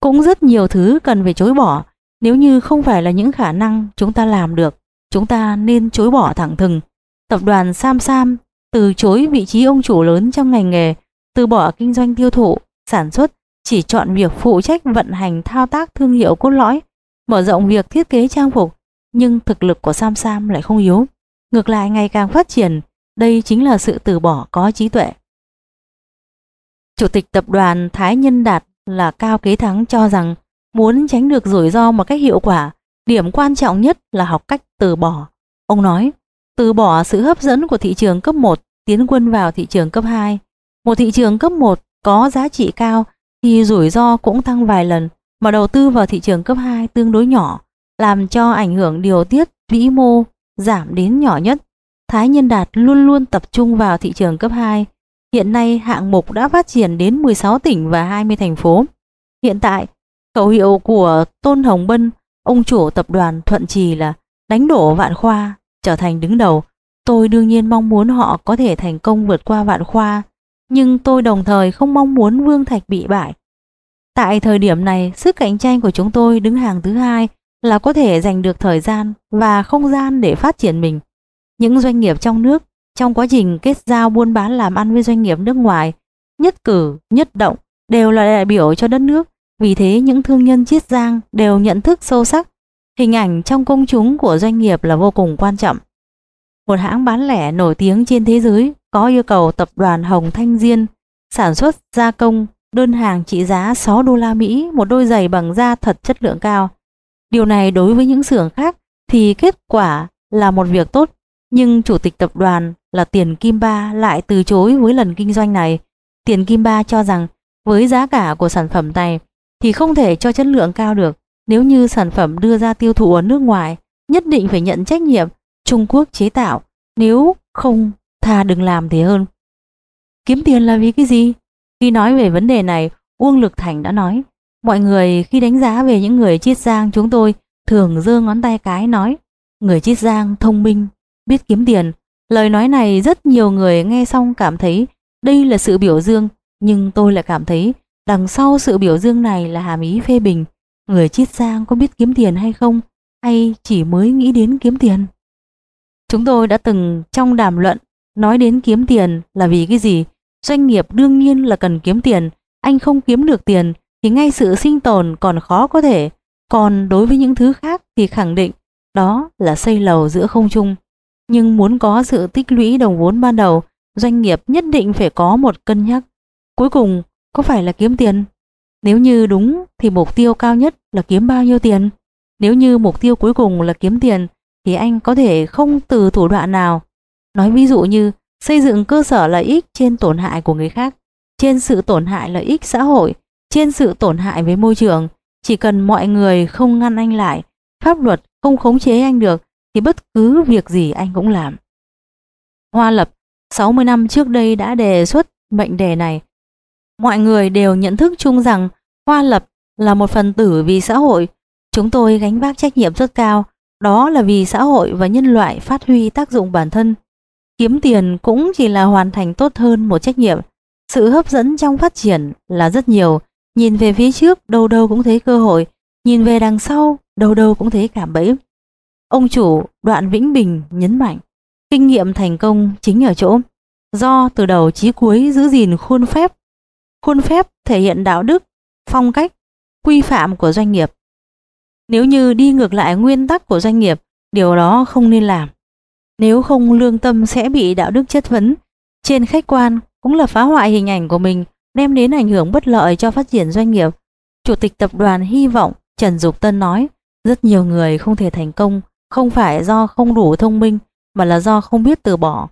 cũng rất nhiều thứ cần phải chối bỏ nếu như không phải là những khả năng chúng ta làm được. Chúng ta nên chối bỏ thẳng thừng. Tập đoàn Sam Sam từ chối vị trí ông chủ lớn trong ngành nghề, từ bỏ kinh doanh tiêu thụ, sản xuất, chỉ chọn việc phụ trách vận hành thao tác thương hiệu cốt lõi, mở rộng việc thiết kế trang phục, nhưng thực lực của Sam Sam lại không yếu, ngược lại ngày càng phát triển, đây chính là sự từ bỏ có trí tuệ. Chủ tịch tập đoàn Thái Nhân Đạt là Cao Kế Thắng cho rằng muốn tránh được rủi ro một cách hiệu quả, điểm quan trọng nhất là học cách từ bỏ. Ông nói, từ bỏ sự hấp dẫn của thị trường cấp 1 tiến quân vào thị trường cấp 2. Một thị trường cấp 1 có giá trị cao thì rủi ro cũng tăng vài lần, mà đầu tư vào thị trường cấp 2 tương đối nhỏ, làm cho ảnh hưởng điều tiết vĩ mô giảm đến nhỏ nhất. Thái Nhân Đạt luôn luôn tập trung vào thị trường cấp 2. Hiện nay hạng mục đã phát triển đến 16 tỉnh và 20 thành phố. Hiện tại, khẩu hiệu của Tôn Hồng Bân, ông chủ tập đoàn Thuận Trì là đánh đổ Vạn Khoa, trở thành đứng đầu. Tôi đương nhiên mong muốn họ có thể thành công vượt qua Vạn Khoa, nhưng tôi đồng thời không mong muốn Vương Thạch bị bại. Tại thời điểm này, sức cạnh tranh của chúng tôi đứng hàng thứ hai là có thể dành được thời gian và không gian để phát triển mình. Những doanh nghiệp trong nước trong quá trình kết giao buôn bán làm ăn với doanh nghiệp nước ngoài, nhất cử, nhất động đều là đại biểu cho đất nước. Vì thế những thương nhân chiết giang đều nhận thức sâu sắc, hình ảnh trong công chúng của doanh nghiệp là vô cùng quan trọng. Một hãng bán lẻ nổi tiếng trên thế giới có yêu cầu tập đoàn Hồng Thanh Diên sản xuất gia công đơn hàng trị giá 6 đô la Mỹ một đôi giày bằng da thật chất lượng cao. Điều này đối với những xưởng khác thì kết quả là một việc tốt, nhưng chủ tịch tập đoàn là Tiền Kim Ba lại từ chối với lần kinh doanh này. Tiền Kim Ba cho rằng với giá cả của sản phẩm này thì không thể cho chất lượng cao được. Nếu như sản phẩm đưa ra tiêu thụ ở nước ngoài, nhất định phải nhận trách nhiệm Trung Quốc chế tạo, nếu không thà đừng làm thế hơn. Kiếm tiền là vì cái gì? Khi nói về vấn đề này, Uông Lực Thành đã nói, Mọi người khi đánh giá về những người chiết giang chúng tôi thường giơ ngón tay cái nói Người chiết giang thông minh, biết kiếm tiền. Lời nói này rất nhiều người nghe xong cảm thấy đây là sự biểu dương nhưng tôi lại cảm thấy đằng sau sự biểu dương này là hàm ý phê bình. Người chiết giang có biết kiếm tiền hay không hay chỉ mới nghĩ đến kiếm tiền? Chúng tôi đã từng trong đàm luận nói đến kiếm tiền là vì cái gì? Doanh nghiệp đương nhiên là cần kiếm tiền, anh không kiếm được tiền thì ngay sự sinh tồn còn khó có thể, còn đối với những thứ khác thì khẳng định đó là xây lầu giữa không trung. Nhưng muốn có sự tích lũy đồng vốn ban đầu, doanh nghiệp nhất định phải có một cân nhắc. Cuối cùng, có phải là kiếm tiền? Nếu như đúng thì mục tiêu cao nhất là kiếm bao nhiêu tiền? Nếu như mục tiêu cuối cùng là kiếm tiền thì anh có thể không từ thủ đoạn nào. Nói ví dụ như xây dựng cơ sở lợi ích trên tổn hại của người khác, trên sự tổn hại lợi ích xã hội trên sự tổn hại với môi trường. Chỉ cần mọi người không ngăn anh lại, pháp luật không khống chế anh được thì bất cứ việc gì anh cũng làm. Hoa Lập 60 năm trước đây đã đề xuất mệnh đề này. Mọi người đều nhận thức chung rằng Hoa Lập là một phần tử vì xã hội. Chúng tôi gánh vác trách nhiệm rất cao, đó là vì xã hội và nhân loại phát huy tác dụng bản thân. Kiếm tiền cũng chỉ là hoàn thành tốt hơn một trách nhiệm. Sự hấp dẫn trong phát triển là rất nhiều, Nhìn về phía trước, đâu đâu cũng thấy cơ hội, nhìn về đằng sau, đâu đâu cũng thấy cảm bẫy. Ông chủ Đoạn Vĩnh Bình nhấn mạnh, kinh nghiệm thành công chính ở chỗ, do từ đầu chí cuối giữ gìn khuôn phép. Khuôn phép thể hiện đạo đức, phong cách, quy phạm của doanh nghiệp. Nếu như đi ngược lại nguyên tắc của doanh nghiệp, điều đó không nên làm. Nếu không lương tâm sẽ bị đạo đức chất vấn, trên khách quan cũng là phá hoại hình ảnh của mình đem đến ảnh hưởng bất lợi cho phát triển doanh nghiệp. Chủ tịch tập đoàn hy vọng Trần Dục Tân nói, rất nhiều người không thể thành công, không phải do không đủ thông minh, mà là do không biết từ bỏ.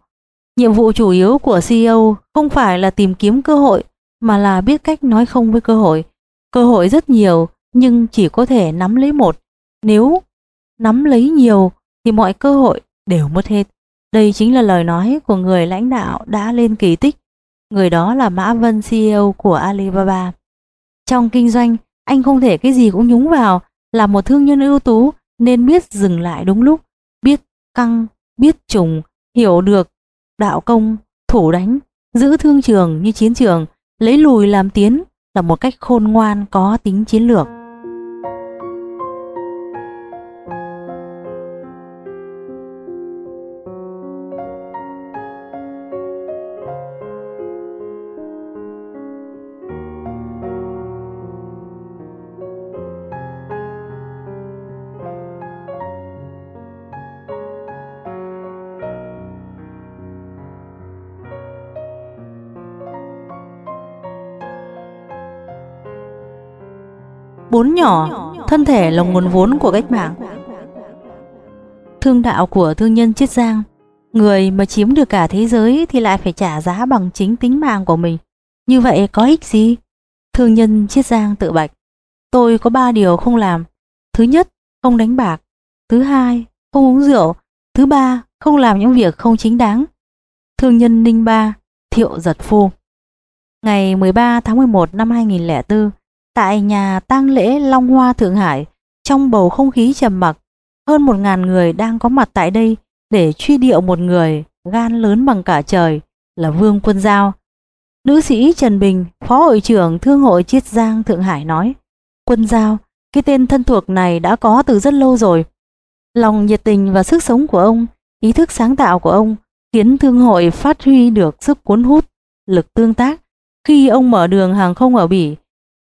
Nhiệm vụ chủ yếu của CEO không phải là tìm kiếm cơ hội, mà là biết cách nói không với cơ hội. Cơ hội rất nhiều, nhưng chỉ có thể nắm lấy một. Nếu nắm lấy nhiều, thì mọi cơ hội đều mất hết. Đây chính là lời nói của người lãnh đạo đã lên kỳ tích Người đó là Mã Vân CEO của Alibaba. Trong kinh doanh, anh không thể cái gì cũng nhúng vào, là một thương nhân ưu tú nên biết dừng lại đúng lúc, biết căng, biết trùng, hiểu được đạo công, thủ đánh, giữ thương trường như chiến trường, lấy lùi làm tiến là một cách khôn ngoan có tính chiến lược. Bốn nhỏ, thân thể là nguồn vốn của cách mạng. Thương đạo của thương nhân Chiết Giang, người mà chiếm được cả thế giới thì lại phải trả giá bằng chính tính mạng của mình. Như vậy có ích gì? Thương nhân Chiết Giang tự bạch. Tôi có ba điều không làm. Thứ nhất, không đánh bạc. Thứ hai, không uống rượu. Thứ ba, không làm những việc không chính đáng. Thương nhân Ninh Ba, Thiệu Giật Phu Ngày 13 tháng 11 năm 2004, Tại nhà tang lễ Long Hoa Thượng Hải, trong bầu không khí trầm mặc, hơn một ngàn người đang có mặt tại đây để truy điệu một người gan lớn bằng cả trời là Vương Quân Giao. Nữ sĩ Trần Bình, Phó Hội trưởng Thương hội Chiết Giang Thượng Hải nói, Quân Giao, cái tên thân thuộc này đã có từ rất lâu rồi. Lòng nhiệt tình và sức sống của ông, ý thức sáng tạo của ông khiến Thương hội phát huy được sức cuốn hút, lực tương tác. Khi ông mở đường hàng không ở Bỉ,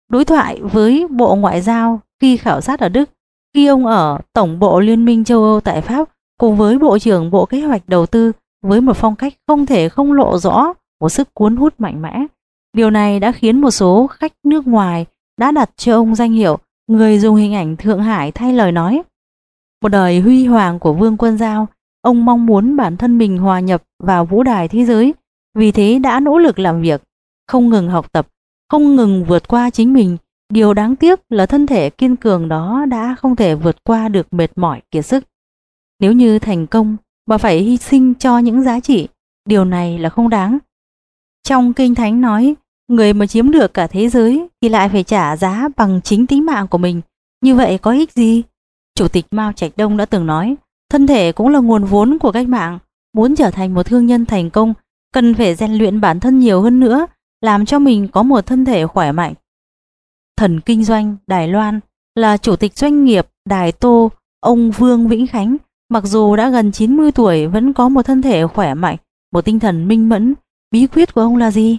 đối thoại với Bộ Ngoại giao khi khảo sát ở Đức, khi ông ở Tổng bộ Liên minh châu Âu tại Pháp cùng với Bộ trưởng Bộ Kế hoạch Đầu tư với một phong cách không thể không lộ rõ một sức cuốn hút mạnh mẽ. Điều này đã khiến một số khách nước ngoài đã đặt cho ông danh hiệu người dùng hình ảnh Thượng Hải thay lời nói. Một đời huy hoàng của Vương Quân Giao, ông mong muốn bản thân mình hòa nhập vào vũ đài thế giới, vì thế đã nỗ lực làm việc, không ngừng học tập, không ngừng vượt qua chính mình. Điều đáng tiếc là thân thể kiên cường đó đã không thể vượt qua được mệt mỏi kiệt sức. Nếu như thành công mà phải hy sinh cho những giá trị, điều này là không đáng. Trong Kinh Thánh nói, người mà chiếm được cả thế giới thì lại phải trả giá bằng chính tính mạng của mình. Như vậy có ích gì? Chủ tịch Mao Trạch Đông đã từng nói, thân thể cũng là nguồn vốn của cách mạng. Muốn trở thành một thương nhân thành công, cần phải rèn luyện bản thân nhiều hơn nữa làm cho mình có một thân thể khỏe mạnh. Thần kinh doanh Đài Loan là chủ tịch doanh nghiệp Đài Tô, ông Vương Vĩnh Khánh, mặc dù đã gần 90 tuổi vẫn có một thân thể khỏe mạnh, một tinh thần minh mẫn. Bí quyết của ông là gì?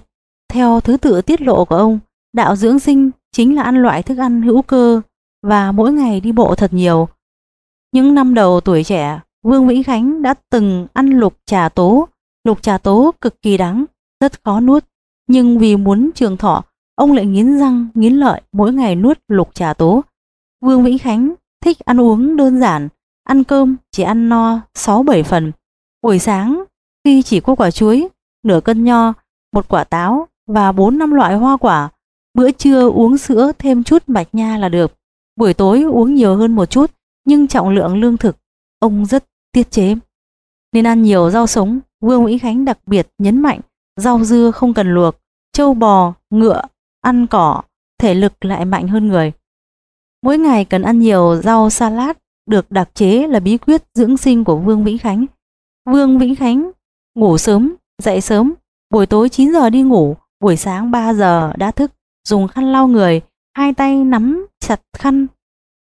Theo thứ tự tiết lộ của ông, đạo dưỡng sinh chính là ăn loại thức ăn hữu cơ và mỗi ngày đi bộ thật nhiều. Những năm đầu tuổi trẻ, Vương Vĩnh Khánh đã từng ăn lục trà tố. Lục trà tố cực kỳ đắng, rất khó nuốt nhưng vì muốn trường thọ, ông lại nghiến răng, nghiến lợi mỗi ngày nuốt lục trà tố. Vương Vĩnh Khánh thích ăn uống đơn giản, ăn cơm chỉ ăn no sáu bảy phần. Buổi sáng khi chỉ có quả chuối, nửa cân nho, một quả táo và bốn năm loại hoa quả, bữa trưa uống sữa thêm chút bạch nha là được. Buổi tối uống nhiều hơn một chút, nhưng trọng lượng lương thực, ông rất tiết chế. Nên ăn nhiều rau sống, Vương Vĩnh Khánh đặc biệt nhấn mạnh rau dưa không cần luộc, trâu bò, ngựa, ăn cỏ, thể lực lại mạnh hơn người. Mỗi ngày cần ăn nhiều rau salad được đặc chế là bí quyết dưỡng sinh của Vương Vĩnh Khánh. Vương Vĩnh Khánh ngủ sớm, dậy sớm, buổi tối 9 giờ đi ngủ, buổi sáng 3 giờ đã thức, dùng khăn lau người, hai tay nắm chặt khăn,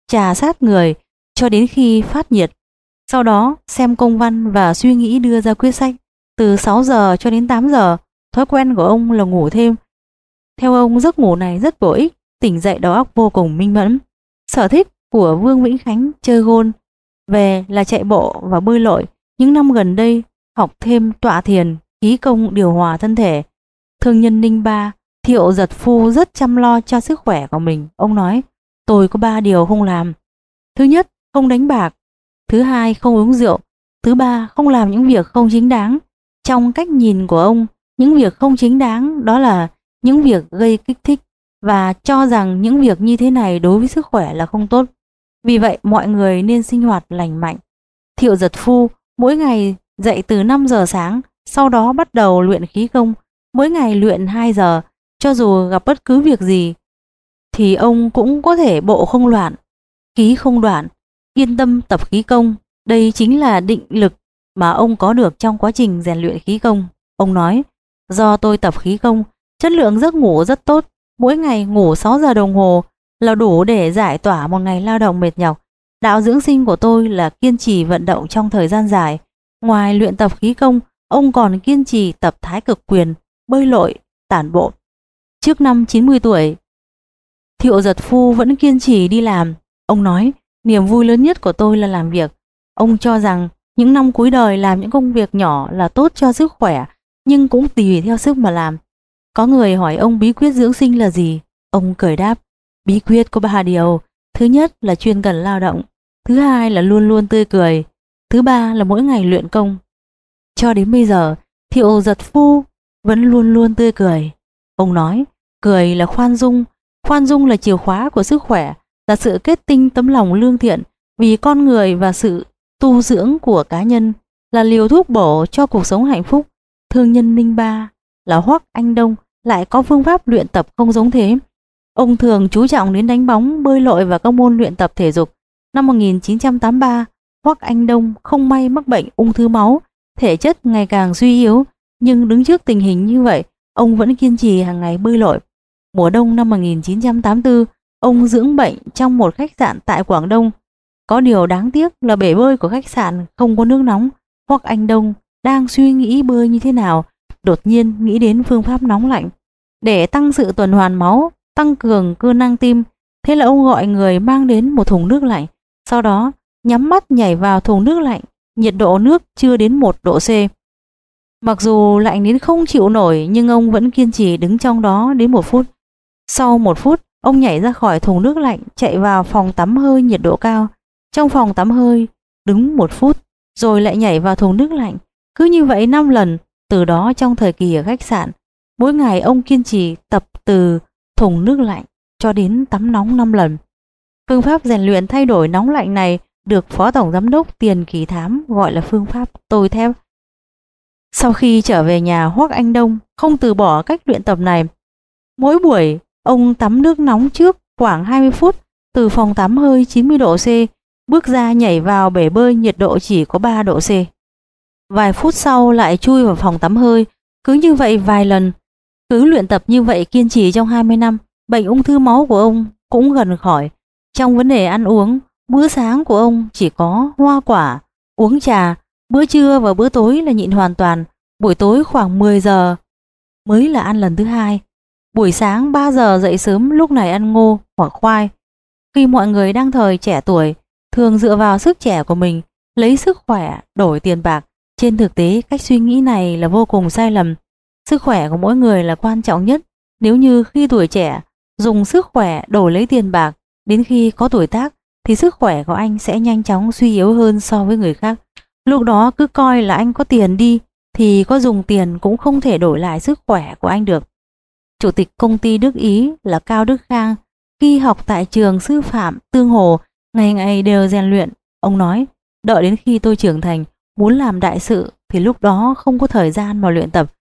trà sát người cho đến khi phát nhiệt. Sau đó xem công văn và suy nghĩ đưa ra quyết sách. Từ 6 giờ cho đến 8 giờ, Thói quen của ông là ngủ thêm. Theo ông, giấc ngủ này rất bổ ích, tỉnh dậy đó óc vô cùng minh mẫn. Sở thích của Vương Vĩnh Khánh chơi gôn, về là chạy bộ và bơi lội. Những năm gần đây, học thêm tọa thiền, khí công điều hòa thân thể. Thương nhân Ninh Ba, Thiệu Giật Phu rất chăm lo cho sức khỏe của mình. Ông nói, tôi có ba điều không làm. Thứ nhất, không đánh bạc. Thứ hai, không uống rượu. Thứ ba, không làm những việc không chính đáng. Trong cách nhìn của ông, những việc không chính đáng đó là những việc gây kích thích và cho rằng những việc như thế này đối với sức khỏe là không tốt. Vì vậy, mọi người nên sinh hoạt lành mạnh. Thiệu giật phu mỗi ngày dậy từ 5 giờ sáng, sau đó bắt đầu luyện khí công, mỗi ngày luyện 2 giờ, cho dù gặp bất cứ việc gì thì ông cũng có thể bộ không loạn, khí không đoạn, yên tâm tập khí công. Đây chính là định lực mà ông có được trong quá trình rèn luyện khí công. Ông nói, Do tôi tập khí công, chất lượng giấc ngủ rất tốt, mỗi ngày ngủ 6 giờ đồng hồ là đủ để giải tỏa một ngày lao động mệt nhọc. Đạo dưỡng sinh của tôi là kiên trì vận động trong thời gian dài. Ngoài luyện tập khí công, ông còn kiên trì tập thái cực quyền, bơi lội, tản bộ. Trước năm 90 tuổi, Thiệu Giật Phu vẫn kiên trì đi làm. Ông nói, niềm vui lớn nhất của tôi là làm việc. Ông cho rằng những năm cuối đời làm những công việc nhỏ là tốt cho sức khỏe, nhưng cũng tùy theo sức mà làm. Có người hỏi ông bí quyết dưỡng sinh là gì? Ông cười đáp, bí quyết có ba điều. Thứ nhất là chuyên cần lao động, thứ hai là luôn luôn tươi cười, thứ ba là mỗi ngày luyện công. Cho đến bây giờ, thiệu giật phu vẫn luôn luôn tươi cười. Ông nói, cười là khoan dung, khoan dung là chìa khóa của sức khỏe, là sự kết tinh tấm lòng lương thiện vì con người và sự tu dưỡng của cá nhân, là liều thuốc bổ cho cuộc sống hạnh phúc, thương nhân ninh ba là hoắc anh đông lại có phương pháp luyện tập không giống thế ông thường chú trọng đến đánh bóng bơi lội và các môn luyện tập thể dục năm 1983 hoắc anh đông không may mắc bệnh ung thư máu thể chất ngày càng suy yếu nhưng đứng trước tình hình như vậy ông vẫn kiên trì hàng ngày bơi lội mùa đông năm 1984 ông dưỡng bệnh trong một khách sạn tại Quảng Đông có điều đáng tiếc là bể bơi của khách sạn không có nước nóng hoắc anh Đông đang suy nghĩ bơi như thế nào, đột nhiên nghĩ đến phương pháp nóng lạnh. Để tăng sự tuần hoàn máu, tăng cường cơ năng tim, thế là ông gọi người mang đến một thùng nước lạnh, sau đó nhắm mắt nhảy vào thùng nước lạnh, nhiệt độ nước chưa đến 1 độ C. Mặc dù lạnh đến không chịu nổi nhưng ông vẫn kiên trì đứng trong đó đến một phút. Sau một phút, ông nhảy ra khỏi thùng nước lạnh, chạy vào phòng tắm hơi nhiệt độ cao. Trong phòng tắm hơi, đứng một phút, rồi lại nhảy vào thùng nước lạnh, cứ như vậy 5 lần, từ đó trong thời kỳ ở khách sạn, mỗi ngày ông kiên trì tập từ thùng nước lạnh cho đến tắm nóng 5 lần. Phương pháp rèn luyện thay đổi nóng lạnh này được Phó Tổng Giám đốc Tiền Kỳ Thám gọi là phương pháp tôi theo. Sau khi trở về nhà Hoác Anh Đông không từ bỏ cách luyện tập này. Mỗi buổi, ông tắm nước nóng trước khoảng 20 phút từ phòng tắm hơi 90 độ C, bước ra nhảy vào bể bơi nhiệt độ chỉ có 3 độ C vài phút sau lại chui vào phòng tắm hơi, cứ như vậy vài lần. Cứ luyện tập như vậy kiên trì trong 20 năm, bệnh ung thư máu của ông cũng gần khỏi. Trong vấn đề ăn uống, bữa sáng của ông chỉ có hoa quả, uống trà, bữa trưa và bữa tối là nhịn hoàn toàn, buổi tối khoảng 10 giờ mới là ăn lần thứ hai. Buổi sáng 3 giờ dậy sớm lúc này ăn ngô hoặc khoai. Khi mọi người đang thời trẻ tuổi, thường dựa vào sức trẻ của mình, lấy sức khỏe, đổi tiền bạc trên thực tế, cách suy nghĩ này là vô cùng sai lầm. Sức khỏe của mỗi người là quan trọng nhất. Nếu như khi tuổi trẻ, dùng sức khỏe đổi lấy tiền bạc, đến khi có tuổi tác, thì sức khỏe của anh sẽ nhanh chóng suy yếu hơn so với người khác. Lúc đó cứ coi là anh có tiền đi, thì có dùng tiền cũng không thể đổi lại sức khỏe của anh được. Chủ tịch công ty Đức Ý là Cao Đức Khang, khi học tại trường sư phạm Tương Hồ, ngày ngày đều rèn luyện. Ông nói, đợi đến khi tôi trưởng thành, Muốn làm đại sự thì lúc đó không có thời gian mà luyện tập.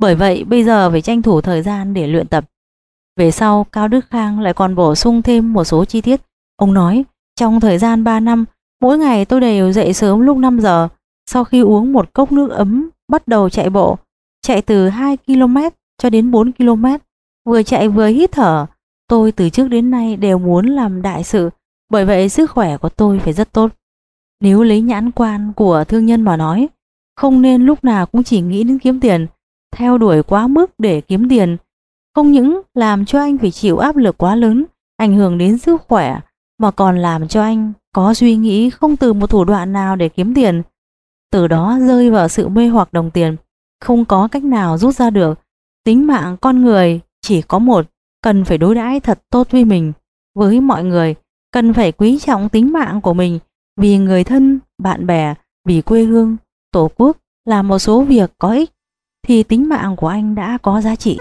Bởi vậy bây giờ phải tranh thủ thời gian để luyện tập. Về sau, Cao Đức Khang lại còn bổ sung thêm một số chi tiết. Ông nói, trong thời gian 3 năm, mỗi ngày tôi đều dậy sớm lúc 5 giờ, sau khi uống một cốc nước ấm, bắt đầu chạy bộ, chạy từ 2 km cho đến 4 km, vừa chạy vừa hít thở. Tôi từ trước đến nay đều muốn làm đại sự, bởi vậy sức khỏe của tôi phải rất tốt. Nếu lấy nhãn quan của thương nhân mà nói, không nên lúc nào cũng chỉ nghĩ đến kiếm tiền, theo đuổi quá mức để kiếm tiền. Không những làm cho anh phải chịu áp lực quá lớn, ảnh hưởng đến sức khỏe, mà còn làm cho anh có suy nghĩ không từ một thủ đoạn nào để kiếm tiền. Từ đó rơi vào sự mê hoặc đồng tiền, không có cách nào rút ra được. Tính mạng con người chỉ có một, cần phải đối đãi thật tốt với mình, với mọi người, cần phải quý trọng tính mạng của mình, vì người thân, bạn bè, vì quê hương, tổ quốc làm một số việc có ích thì tính mạng của anh đã có giá trị.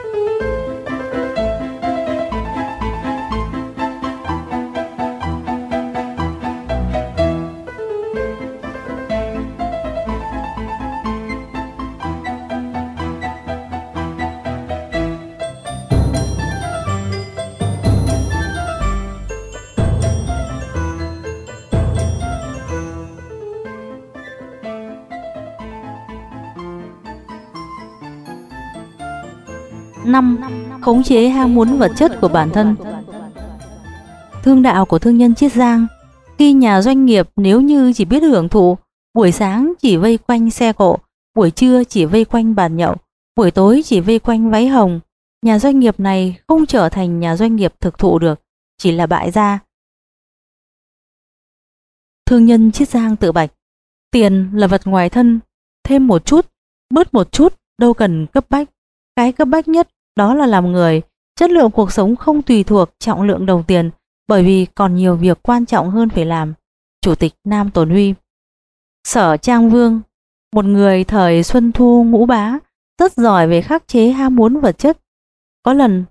5. Khống chế ham muốn vật chất của bản thân Thương đạo của thương nhân Chiết Giang Khi nhà doanh nghiệp nếu như chỉ biết hưởng thụ Buổi sáng chỉ vây quanh xe cộ Buổi trưa chỉ vây quanh bàn nhậu Buổi tối chỉ vây quanh váy hồng Nhà doanh nghiệp này không trở thành nhà doanh nghiệp thực thụ được Chỉ là bại gia Thương nhân Chiết Giang tự bạch Tiền là vật ngoài thân Thêm một chút, bớt một chút Đâu cần cấp bách Cái cấp bách nhất đó là làm người. Chất lượng cuộc sống không tùy thuộc trọng lượng đồng tiền bởi vì còn nhiều việc quan trọng hơn phải làm. Chủ tịch Nam tổn Huy Sở Trang Vương Một người thời Xuân Thu ngũ bá rất giỏi về khắc chế ham muốn vật chất. Có lần,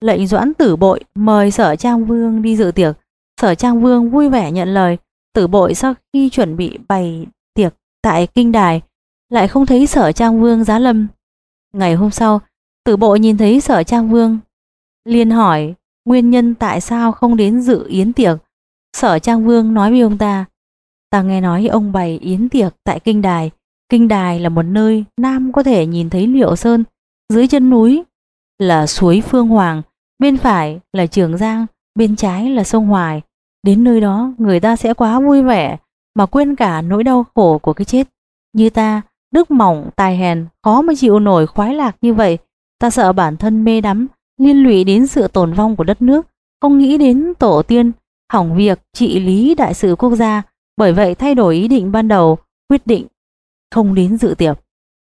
lệnh doãn tử bội mời Sở Trang Vương đi dự tiệc. Sở Trang Vương vui vẻ nhận lời, tử bội sau khi chuẩn bị bày tiệc tại kinh đài, lại không thấy Sở Trang Vương giá lâm. Ngày hôm sau, Tử bộ nhìn thấy sở trang vương liền hỏi Nguyên nhân tại sao không đến dự yến tiệc Sở trang vương nói với ông ta Ta nghe nói ông bày yến tiệc tại Kinh Đài Kinh Đài là một nơi Nam có thể nhìn thấy liệu sơn Dưới chân núi là suối Phương Hoàng Bên phải là Trường Giang Bên trái là sông Hoài Đến nơi đó người ta sẽ quá vui vẻ Mà quên cả nỗi đau khổ của cái chết Như ta, đức mỏng, tài hèn Khó mà chịu nổi khoái lạc như vậy Ta sợ bản thân mê đắm, liên lụy đến sự tồn vong của đất nước, không nghĩ đến tổ tiên, hỏng việc trị lý đại sự quốc gia, bởi vậy thay đổi ý định ban đầu, quyết định không đến dự tiệc.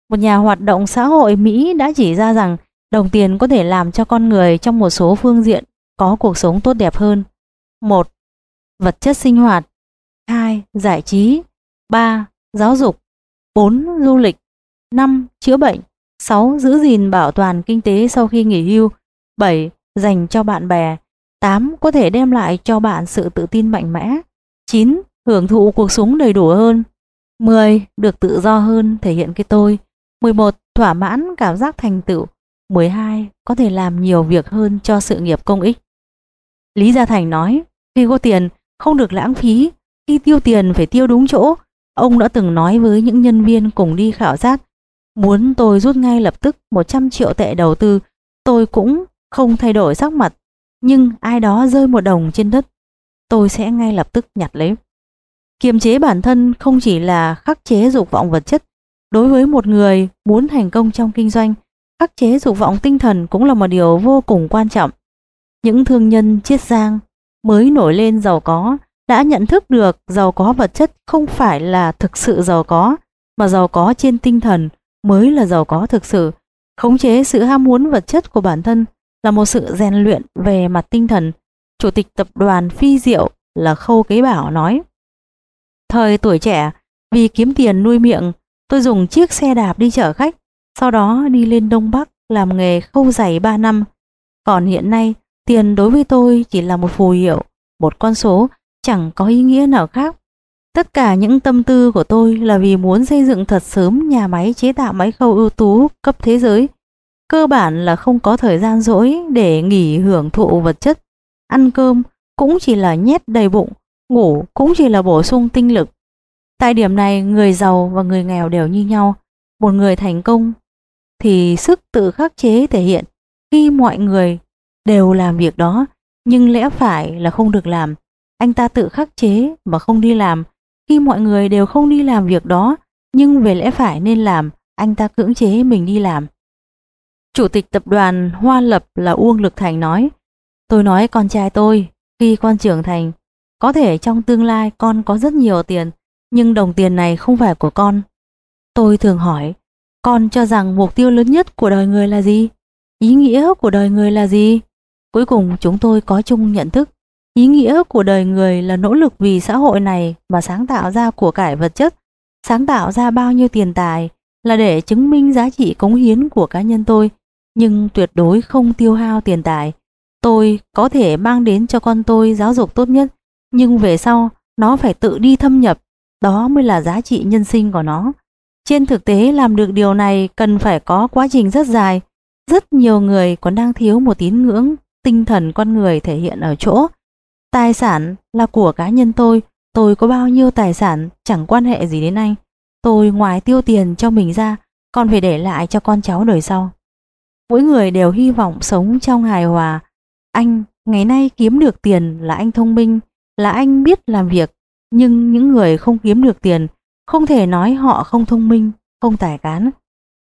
Một nhà hoạt động xã hội Mỹ đã chỉ ra rằng đồng tiền có thể làm cho con người trong một số phương diện có cuộc sống tốt đẹp hơn. 1. Vật chất sinh hoạt 2. Giải trí 3. Giáo dục 4. Du lịch 5. Chữa bệnh 6. Giữ gìn bảo toàn kinh tế sau khi nghỉ hưu 7. Dành cho bạn bè 8. Có thể đem lại cho bạn sự tự tin mạnh mẽ 9. Hưởng thụ cuộc sống đầy đủ hơn 10. Được tự do hơn thể hiện cái tôi 11. Thỏa mãn cảm giác thành tựu 12. Có thể làm nhiều việc hơn cho sự nghiệp công ích Lý Gia Thành nói Khi có tiền không được lãng phí Khi tiêu tiền phải tiêu đúng chỗ Ông đã từng nói với những nhân viên cùng đi khảo sát Muốn tôi rút ngay lập tức 100 triệu tệ đầu tư, tôi cũng không thay đổi sắc mặt. Nhưng ai đó rơi một đồng trên đất, tôi sẽ ngay lập tức nhặt lấy. Kiềm chế bản thân không chỉ là khắc chế dục vọng vật chất. Đối với một người muốn thành công trong kinh doanh, khắc chế dục vọng tinh thần cũng là một điều vô cùng quan trọng. Những thương nhân chiết giang mới nổi lên giàu có đã nhận thức được giàu có vật chất không phải là thực sự giàu có, mà giàu có trên tinh thần, mới là giàu có thực sự. Khống chế sự ham muốn vật chất của bản thân là một sự rèn luyện về mặt tinh thần. Chủ tịch tập đoàn Phi Diệu là Khâu Kế Bảo nói. Thời tuổi trẻ, vì kiếm tiền nuôi miệng, tôi dùng chiếc xe đạp đi chở khách, sau đó đi lên Đông Bắc làm nghề khâu giày 3 năm. Còn hiện nay, tiền đối với tôi chỉ là một phù hiệu, một con số, chẳng có ý nghĩa nào khác. Tất cả những tâm tư của tôi là vì muốn xây dựng thật sớm nhà máy chế tạo máy khâu ưu tú cấp thế giới. Cơ bản là không có thời gian rỗi để nghỉ hưởng thụ vật chất. Ăn cơm cũng chỉ là nhét đầy bụng, ngủ cũng chỉ là bổ sung tinh lực. Tại điểm này người giàu và người nghèo đều như nhau. Một người thành công thì sức tự khắc chế thể hiện khi mọi người đều làm việc đó nhưng lẽ phải là không được làm. Anh ta tự khắc chế mà không đi làm khi mọi người đều không đi làm việc đó, nhưng về lẽ phải nên làm, anh ta cưỡng chế mình đi làm. Chủ tịch tập đoàn Hoa Lập là Uông Lực Thành nói, tôi nói con trai tôi, khi con trưởng thành, có thể trong tương lai con có rất nhiều tiền, nhưng đồng tiền này không phải của con. Tôi thường hỏi, con cho rằng mục tiêu lớn nhất của đời người là gì? Ý nghĩa của đời người là gì? Cuối cùng chúng tôi có chung nhận thức. Ý nghĩa của đời người là nỗ lực vì xã hội này mà sáng tạo ra của cải vật chất, sáng tạo ra bao nhiêu tiền tài là để chứng minh giá trị cống hiến của cá nhân tôi, nhưng tuyệt đối không tiêu hao tiền tài. Tôi có thể mang đến cho con tôi giáo dục tốt nhất, nhưng về sau nó phải tự đi thâm nhập, đó mới là giá trị nhân sinh của nó. Trên thực tế làm được điều này cần phải có quá trình rất dài, rất nhiều người còn đang thiếu một tín ngưỡng tinh thần con người thể hiện ở chỗ Tài sản là của cá nhân tôi, tôi có bao nhiêu tài sản chẳng quan hệ gì đến anh. Tôi ngoài tiêu tiền cho mình ra, còn phải để lại cho con cháu đời sau. Mỗi người đều hy vọng sống trong hài hòa. Anh ngày nay kiếm được tiền là anh thông minh, là anh biết làm việc. Nhưng những người không kiếm được tiền không thể nói họ không thông minh, không tài cán.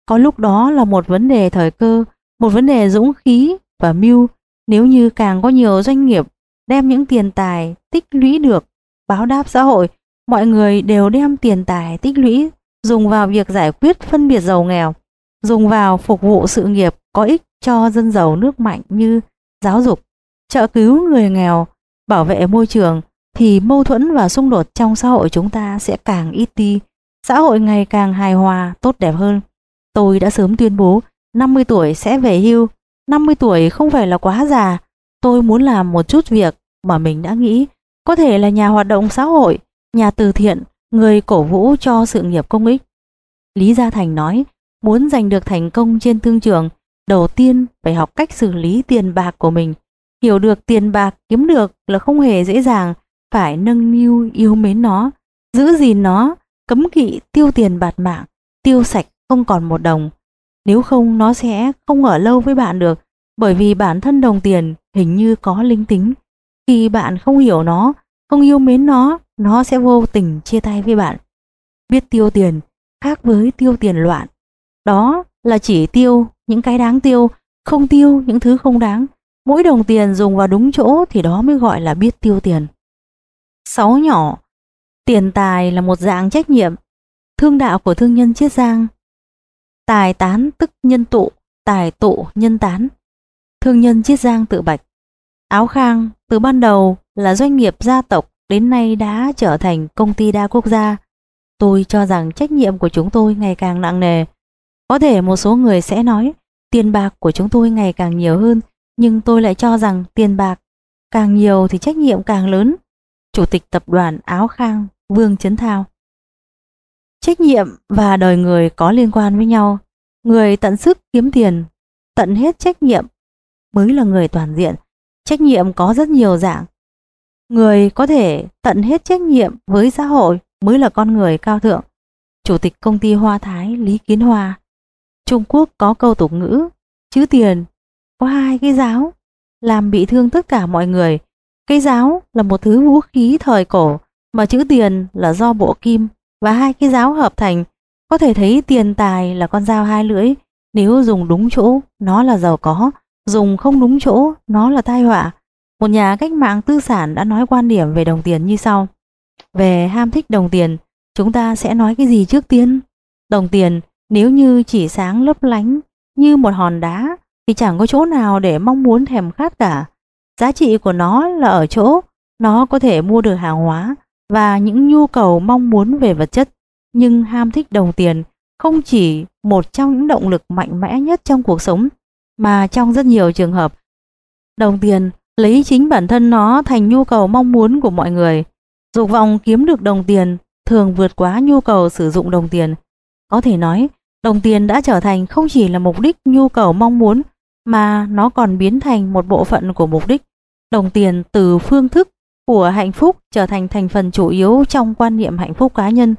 Có lúc đó là một vấn đề thời cơ, một vấn đề dũng khí và mưu. Nếu như càng có nhiều doanh nghiệp đem những tiền tài tích lũy được báo đáp xã hội, mọi người đều đem tiền tài tích lũy dùng vào việc giải quyết phân biệt giàu nghèo, dùng vào phục vụ sự nghiệp có ích cho dân giàu nước mạnh như giáo dục, trợ cứu người nghèo, bảo vệ môi trường thì mâu thuẫn và xung đột trong xã hội chúng ta sẽ càng ít đi, xã hội ngày càng hài hòa, tốt đẹp hơn. Tôi đã sớm tuyên bố 50 tuổi sẽ về hưu, 50 tuổi không phải là quá già Tôi muốn làm một chút việc mà mình đã nghĩ có thể là nhà hoạt động xã hội, nhà từ thiện, người cổ vũ cho sự nghiệp công ích. Lý Gia Thành nói, muốn giành được thành công trên thương trường, đầu tiên phải học cách xử lý tiền bạc của mình. Hiểu được tiền bạc kiếm được là không hề dễ dàng, phải nâng niu yêu mến nó, giữ gìn nó, cấm kỵ tiêu tiền bạt mạng, tiêu sạch không còn một đồng. Nếu không nó sẽ không ở lâu với bạn được, bởi vì bản thân đồng tiền hình như có linh tính. Khi bạn không hiểu nó, không yêu mến nó, nó sẽ vô tình chia tay với bạn. Biết tiêu tiền, khác với tiêu tiền loạn. Đó là chỉ tiêu những cái đáng tiêu, không tiêu những thứ không đáng. Mỗi đồng tiền dùng vào đúng chỗ thì đó mới gọi là biết tiêu tiền. sáu nhỏ Tiền tài là một dạng trách nhiệm Thương đạo của thương nhân Chiết Giang Tài tán tức nhân tụ Tài tụ nhân tán thương nhân chiết giang tự bạch. Áo Khang từ ban đầu là doanh nghiệp gia tộc đến nay đã trở thành công ty đa quốc gia. Tôi cho rằng trách nhiệm của chúng tôi ngày càng nặng nề. Có thể một số người sẽ nói tiền bạc của chúng tôi ngày càng nhiều hơn, nhưng tôi lại cho rằng tiền bạc càng nhiều thì trách nhiệm càng lớn. Chủ tịch tập đoàn Áo Khang Vương Trấn Thao Trách nhiệm và đời người có liên quan với nhau. Người tận sức kiếm tiền, tận hết trách nhiệm mới là người toàn diện, trách nhiệm có rất nhiều dạng. Người có thể tận hết trách nhiệm với xã hội mới là con người cao thượng. Chủ tịch công ty Hoa Thái Lý Kiến Hoa Trung Quốc có câu tục ngữ, chứ tiền, có hai cái giáo, làm bị thương tất cả mọi người. Cái giáo là một thứ vũ khí thời cổ, mà chữ tiền là do bộ kim và hai cái giáo hợp thành. Có thể thấy tiền tài là con dao hai lưỡi, nếu dùng đúng chỗ, nó là giàu có, dùng không đúng chỗ nó là tai họa. Một nhà cách mạng tư sản đã nói quan điểm về đồng tiền như sau. Về ham thích đồng tiền, chúng ta sẽ nói cái gì trước tiên? Đồng tiền nếu như chỉ sáng lấp lánh như một hòn đá thì chẳng có chỗ nào để mong muốn thèm khát cả. Giá trị của nó là ở chỗ nó có thể mua được hàng hóa và những nhu cầu mong muốn về vật chất. Nhưng ham thích đồng tiền không chỉ một trong những động lực mạnh mẽ nhất trong cuộc sống mà trong rất nhiều trường hợp, đồng tiền lấy chính bản thân nó thành nhu cầu mong muốn của mọi người. Dục vọng kiếm được đồng tiền thường vượt quá nhu cầu sử dụng đồng tiền. Có thể nói, đồng tiền đã trở thành không chỉ là mục đích nhu cầu mong muốn mà nó còn biến thành một bộ phận của mục đích. Đồng tiền từ phương thức của hạnh phúc trở thành thành phần chủ yếu trong quan niệm hạnh phúc cá nhân.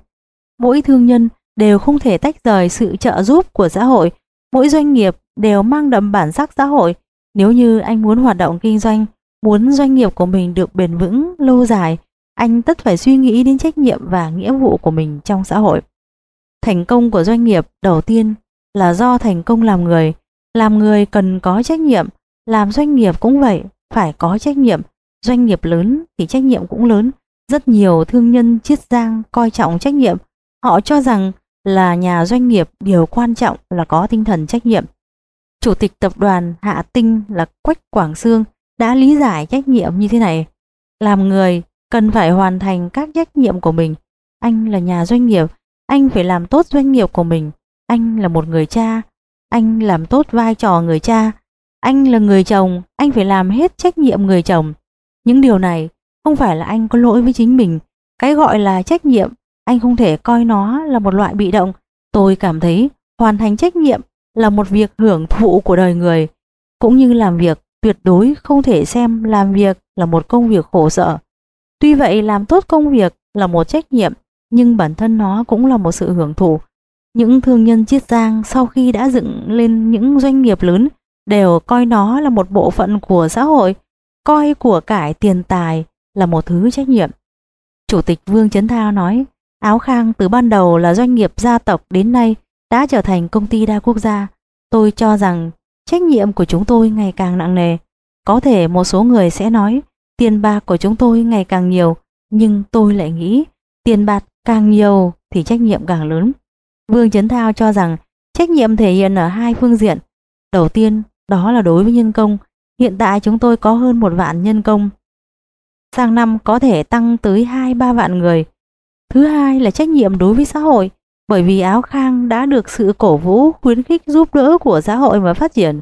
Mỗi thương nhân đều không thể tách rời sự trợ giúp của xã hội, mỗi doanh nghiệp đều mang đậm bản sắc xã hội. Nếu như anh muốn hoạt động kinh doanh, muốn doanh nghiệp của mình được bền vững, lâu dài, anh tất phải suy nghĩ đến trách nhiệm và nghĩa vụ của mình trong xã hội. Thành công của doanh nghiệp đầu tiên là do thành công làm người. Làm người cần có trách nhiệm, làm doanh nghiệp cũng vậy, phải có trách nhiệm. Doanh nghiệp lớn thì trách nhiệm cũng lớn. Rất nhiều thương nhân chiết giang coi trọng trách nhiệm. Họ cho rằng là nhà doanh nghiệp điều quan trọng là có tinh thần trách nhiệm. Chủ tịch tập đoàn Hạ Tinh là Quách Quảng Sương đã lý giải trách nhiệm như thế này. Làm người cần phải hoàn thành các trách nhiệm của mình. Anh là nhà doanh nghiệp, anh phải làm tốt doanh nghiệp của mình. Anh là một người cha, anh làm tốt vai trò người cha. Anh là người chồng, anh phải làm hết trách nhiệm người chồng. Những điều này không phải là anh có lỗi với chính mình. Cái gọi là trách nhiệm, anh không thể coi nó là một loại bị động. Tôi cảm thấy hoàn thành trách nhiệm là một việc hưởng thụ của đời người, cũng như làm việc tuyệt đối không thể xem làm việc là một công việc khổ sở. Tuy vậy làm tốt công việc là một trách nhiệm, nhưng bản thân nó cũng là một sự hưởng thụ. Những thương nhân chiết giang sau khi đã dựng lên những doanh nghiệp lớn đều coi nó là một bộ phận của xã hội, coi của cải tiền tài là một thứ trách nhiệm. Chủ tịch Vương Trấn Thao nói, Áo Khang từ ban đầu là doanh nghiệp gia tộc đến nay đã trở thành công ty đa quốc gia, tôi cho rằng trách nhiệm của chúng tôi ngày càng nặng nề. Có thể một số người sẽ nói tiền bạc của chúng tôi ngày càng nhiều, nhưng tôi lại nghĩ tiền bạc càng nhiều thì trách nhiệm càng lớn. Vương Trấn Thao cho rằng trách nhiệm thể hiện ở hai phương diện. Đầu tiên, đó là đối với nhân công. Hiện tại chúng tôi có hơn một vạn nhân công. Sang năm có thể tăng tới 2-3 vạn người. Thứ hai là trách nhiệm đối với xã hội bởi vì áo khang đã được sự cổ vũ, khuyến khích giúp đỡ của xã hội mà phát triển.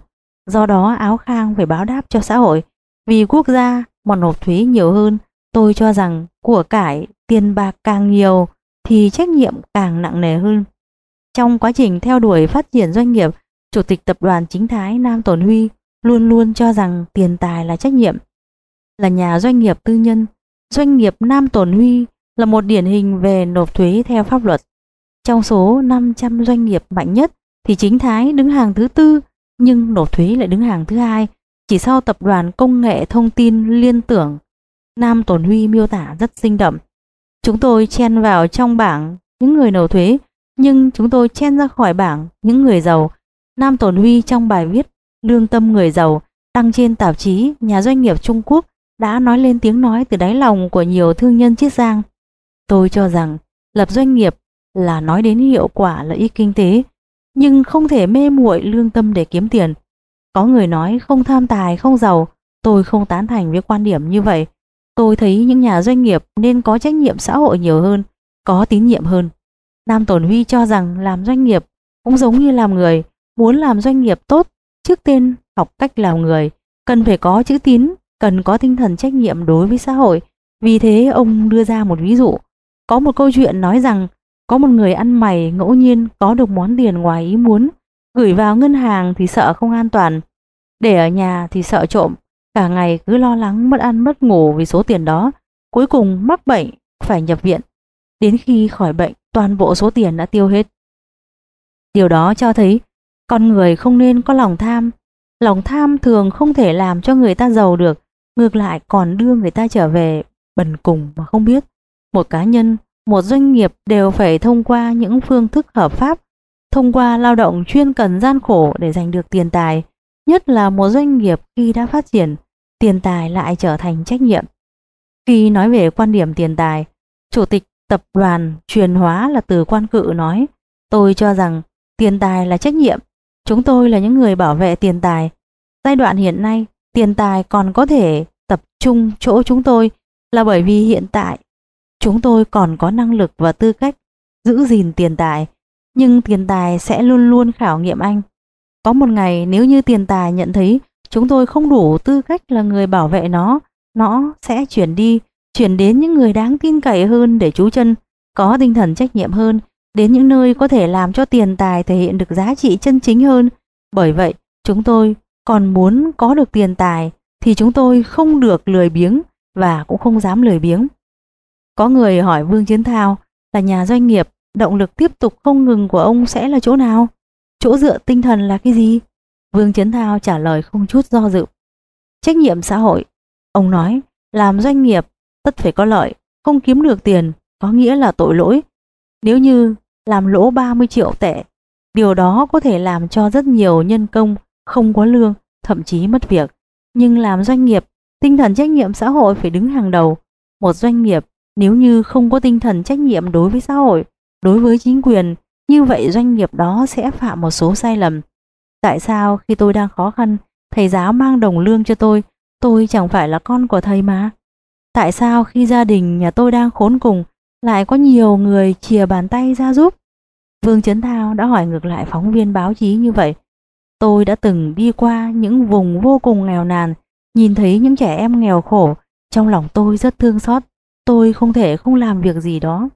Do đó áo khang phải báo đáp cho xã hội. Vì quốc gia mà nộp thuế nhiều hơn, tôi cho rằng của cải, tiền bạc càng nhiều thì trách nhiệm càng nặng nề hơn. Trong quá trình theo đuổi phát triển doanh nghiệp, Chủ tịch Tập đoàn Chính Thái Nam Tổn Huy luôn luôn cho rằng tiền tài là trách nhiệm. Là nhà doanh nghiệp tư nhân, doanh nghiệp Nam Tổn Huy là một điển hình về nộp thuế theo pháp luật. Trong số 500 doanh nghiệp mạnh nhất thì chính Thái đứng hàng thứ tư nhưng nộp thuế lại đứng hàng thứ hai chỉ sau tập đoàn công nghệ thông tin liên tưởng. Nam Tổn Huy miêu tả rất sinh động. Chúng tôi chen vào trong bảng những người nộp thuế nhưng chúng tôi chen ra khỏi bảng những người giàu. Nam Tổn Huy trong bài viết Lương tâm người giàu đăng trên tạp chí Nhà doanh nghiệp Trung Quốc đã nói lên tiếng nói từ đáy lòng của nhiều thương nhân chiết giang. Tôi cho rằng lập doanh nghiệp là nói đến hiệu quả lợi ích kinh tế, nhưng không thể mê muội lương tâm để kiếm tiền. Có người nói không tham tài, không giàu, tôi không tán thành với quan điểm như vậy. Tôi thấy những nhà doanh nghiệp nên có trách nhiệm xã hội nhiều hơn, có tín nhiệm hơn. Nam Tổn Huy cho rằng làm doanh nghiệp cũng giống như làm người, muốn làm doanh nghiệp tốt, trước tiên học cách làm người, cần phải có chữ tín, cần có tinh thần trách nhiệm đối với xã hội. Vì thế ông đưa ra một ví dụ. Có một câu chuyện nói rằng có một người ăn mày ngẫu nhiên có được món tiền ngoài ý muốn, gửi vào ngân hàng thì sợ không an toàn, để ở nhà thì sợ trộm, cả ngày cứ lo lắng mất ăn mất ngủ vì số tiền đó, cuối cùng mắc bệnh, phải nhập viện. Đến khi khỏi bệnh, toàn bộ số tiền đã tiêu hết. Điều đó cho thấy con người không nên có lòng tham. Lòng tham thường không thể làm cho người ta giàu được, ngược lại còn đưa người ta trở về bần cùng mà không biết. Một cá nhân một doanh nghiệp đều phải thông qua những phương thức hợp pháp, thông qua lao động chuyên cần gian khổ để giành được tiền tài, nhất là một doanh nghiệp khi đã phát triển, tiền tài lại trở thành trách nhiệm. Khi nói về quan điểm tiền tài, Chủ tịch Tập đoàn Truyền hóa là từ quan cự nói, tôi cho rằng tiền tài là trách nhiệm, chúng tôi là những người bảo vệ tiền tài. Giai đoạn hiện nay, tiền tài còn có thể tập trung chỗ chúng tôi là bởi vì hiện tại Chúng tôi còn có năng lực và tư cách giữ gìn tiền tài, nhưng tiền tài sẽ luôn luôn khảo nghiệm anh. Có một ngày nếu như tiền tài nhận thấy chúng tôi không đủ tư cách là người bảo vệ nó, nó sẽ chuyển đi, chuyển đến những người đáng tin cậy hơn để chú chân, có tinh thần trách nhiệm hơn, đến những nơi có thể làm cho tiền tài thể hiện được giá trị chân chính hơn. Bởi vậy, chúng tôi còn muốn có được tiền tài thì chúng tôi không được lười biếng và cũng không dám lười biếng. Có người hỏi Vương Chiến Thao là nhà doanh nghiệp, động lực tiếp tục không ngừng của ông sẽ là chỗ nào? Chỗ dựa tinh thần là cái gì? Vương Chiến Thao trả lời không chút do dự. Trách nhiệm xã hội. Ông nói, làm doanh nghiệp, tất phải có lợi, không kiếm được tiền, có nghĩa là tội lỗi. Nếu như làm lỗ 30 triệu tệ, điều đó có thể làm cho rất nhiều nhân công không có lương, thậm chí mất việc. Nhưng làm doanh nghiệp, tinh thần trách nhiệm xã hội phải đứng hàng đầu. Một doanh nghiệp nếu như không có tinh thần trách nhiệm đối với xã hội, đối với chính quyền, như vậy doanh nghiệp đó sẽ phạm một số sai lầm. Tại sao khi tôi đang khó khăn, thầy giáo mang đồng lương cho tôi, tôi chẳng phải là con của thầy mà? Tại sao khi gia đình nhà tôi đang khốn cùng, lại có nhiều người chìa bàn tay ra giúp? Vương Chấn Thao đã hỏi ngược lại phóng viên báo chí như vậy. Tôi đã từng đi qua những vùng vô cùng nghèo nàn, nhìn thấy những trẻ em nghèo khổ, trong lòng tôi rất thương xót tôi không thể không làm việc gì đó.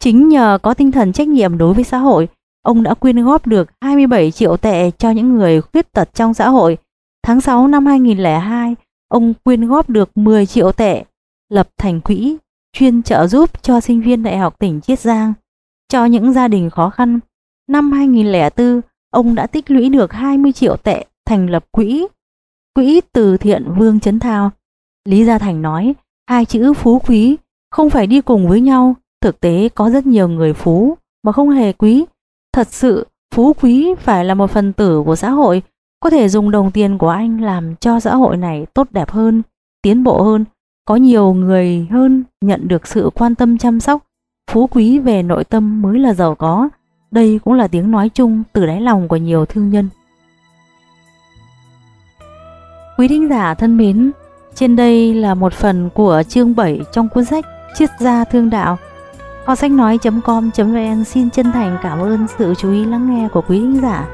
Chính nhờ có tinh thần trách nhiệm đối với xã hội, ông đã quyên góp được 27 triệu tệ cho những người khuyết tật trong xã hội. Tháng 6 năm 2002, ông quyên góp được 10 triệu tệ, lập thành quỹ chuyên trợ giúp cho sinh viên Đại học tỉnh Chiết Giang, cho những gia đình khó khăn. Năm 2004, ông đã tích lũy được 20 triệu tệ thành lập quỹ, quỹ từ thiện Vương Trấn Thao. Lý Gia Thành nói, Hai chữ phú quý không phải đi cùng với nhau, thực tế có rất nhiều người phú mà không hề quý. Thật sự, phú quý phải là một phần tử của xã hội, có thể dùng đồng tiền của anh làm cho xã hội này tốt đẹp hơn, tiến bộ hơn, có nhiều người hơn nhận được sự quan tâm chăm sóc, phú quý về nội tâm mới là giàu có. Đây cũng là tiếng nói chung từ đáy lòng của nhiều thương nhân. Quý thính giả thân mến, trên đây là một phần của chương 7 trong cuốn sách Triết gia thương đạo. Kho sách nói.com.vn xin chân thành cảm ơn sự chú ý lắng nghe của quý thính giả.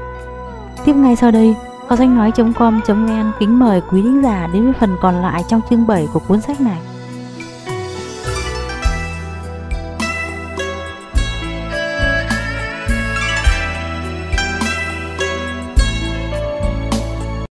Tiếp ngay sau đây, kho sách nói.com.vn kính mời quý thính giả đến với phần còn lại trong chương 7 của cuốn sách này.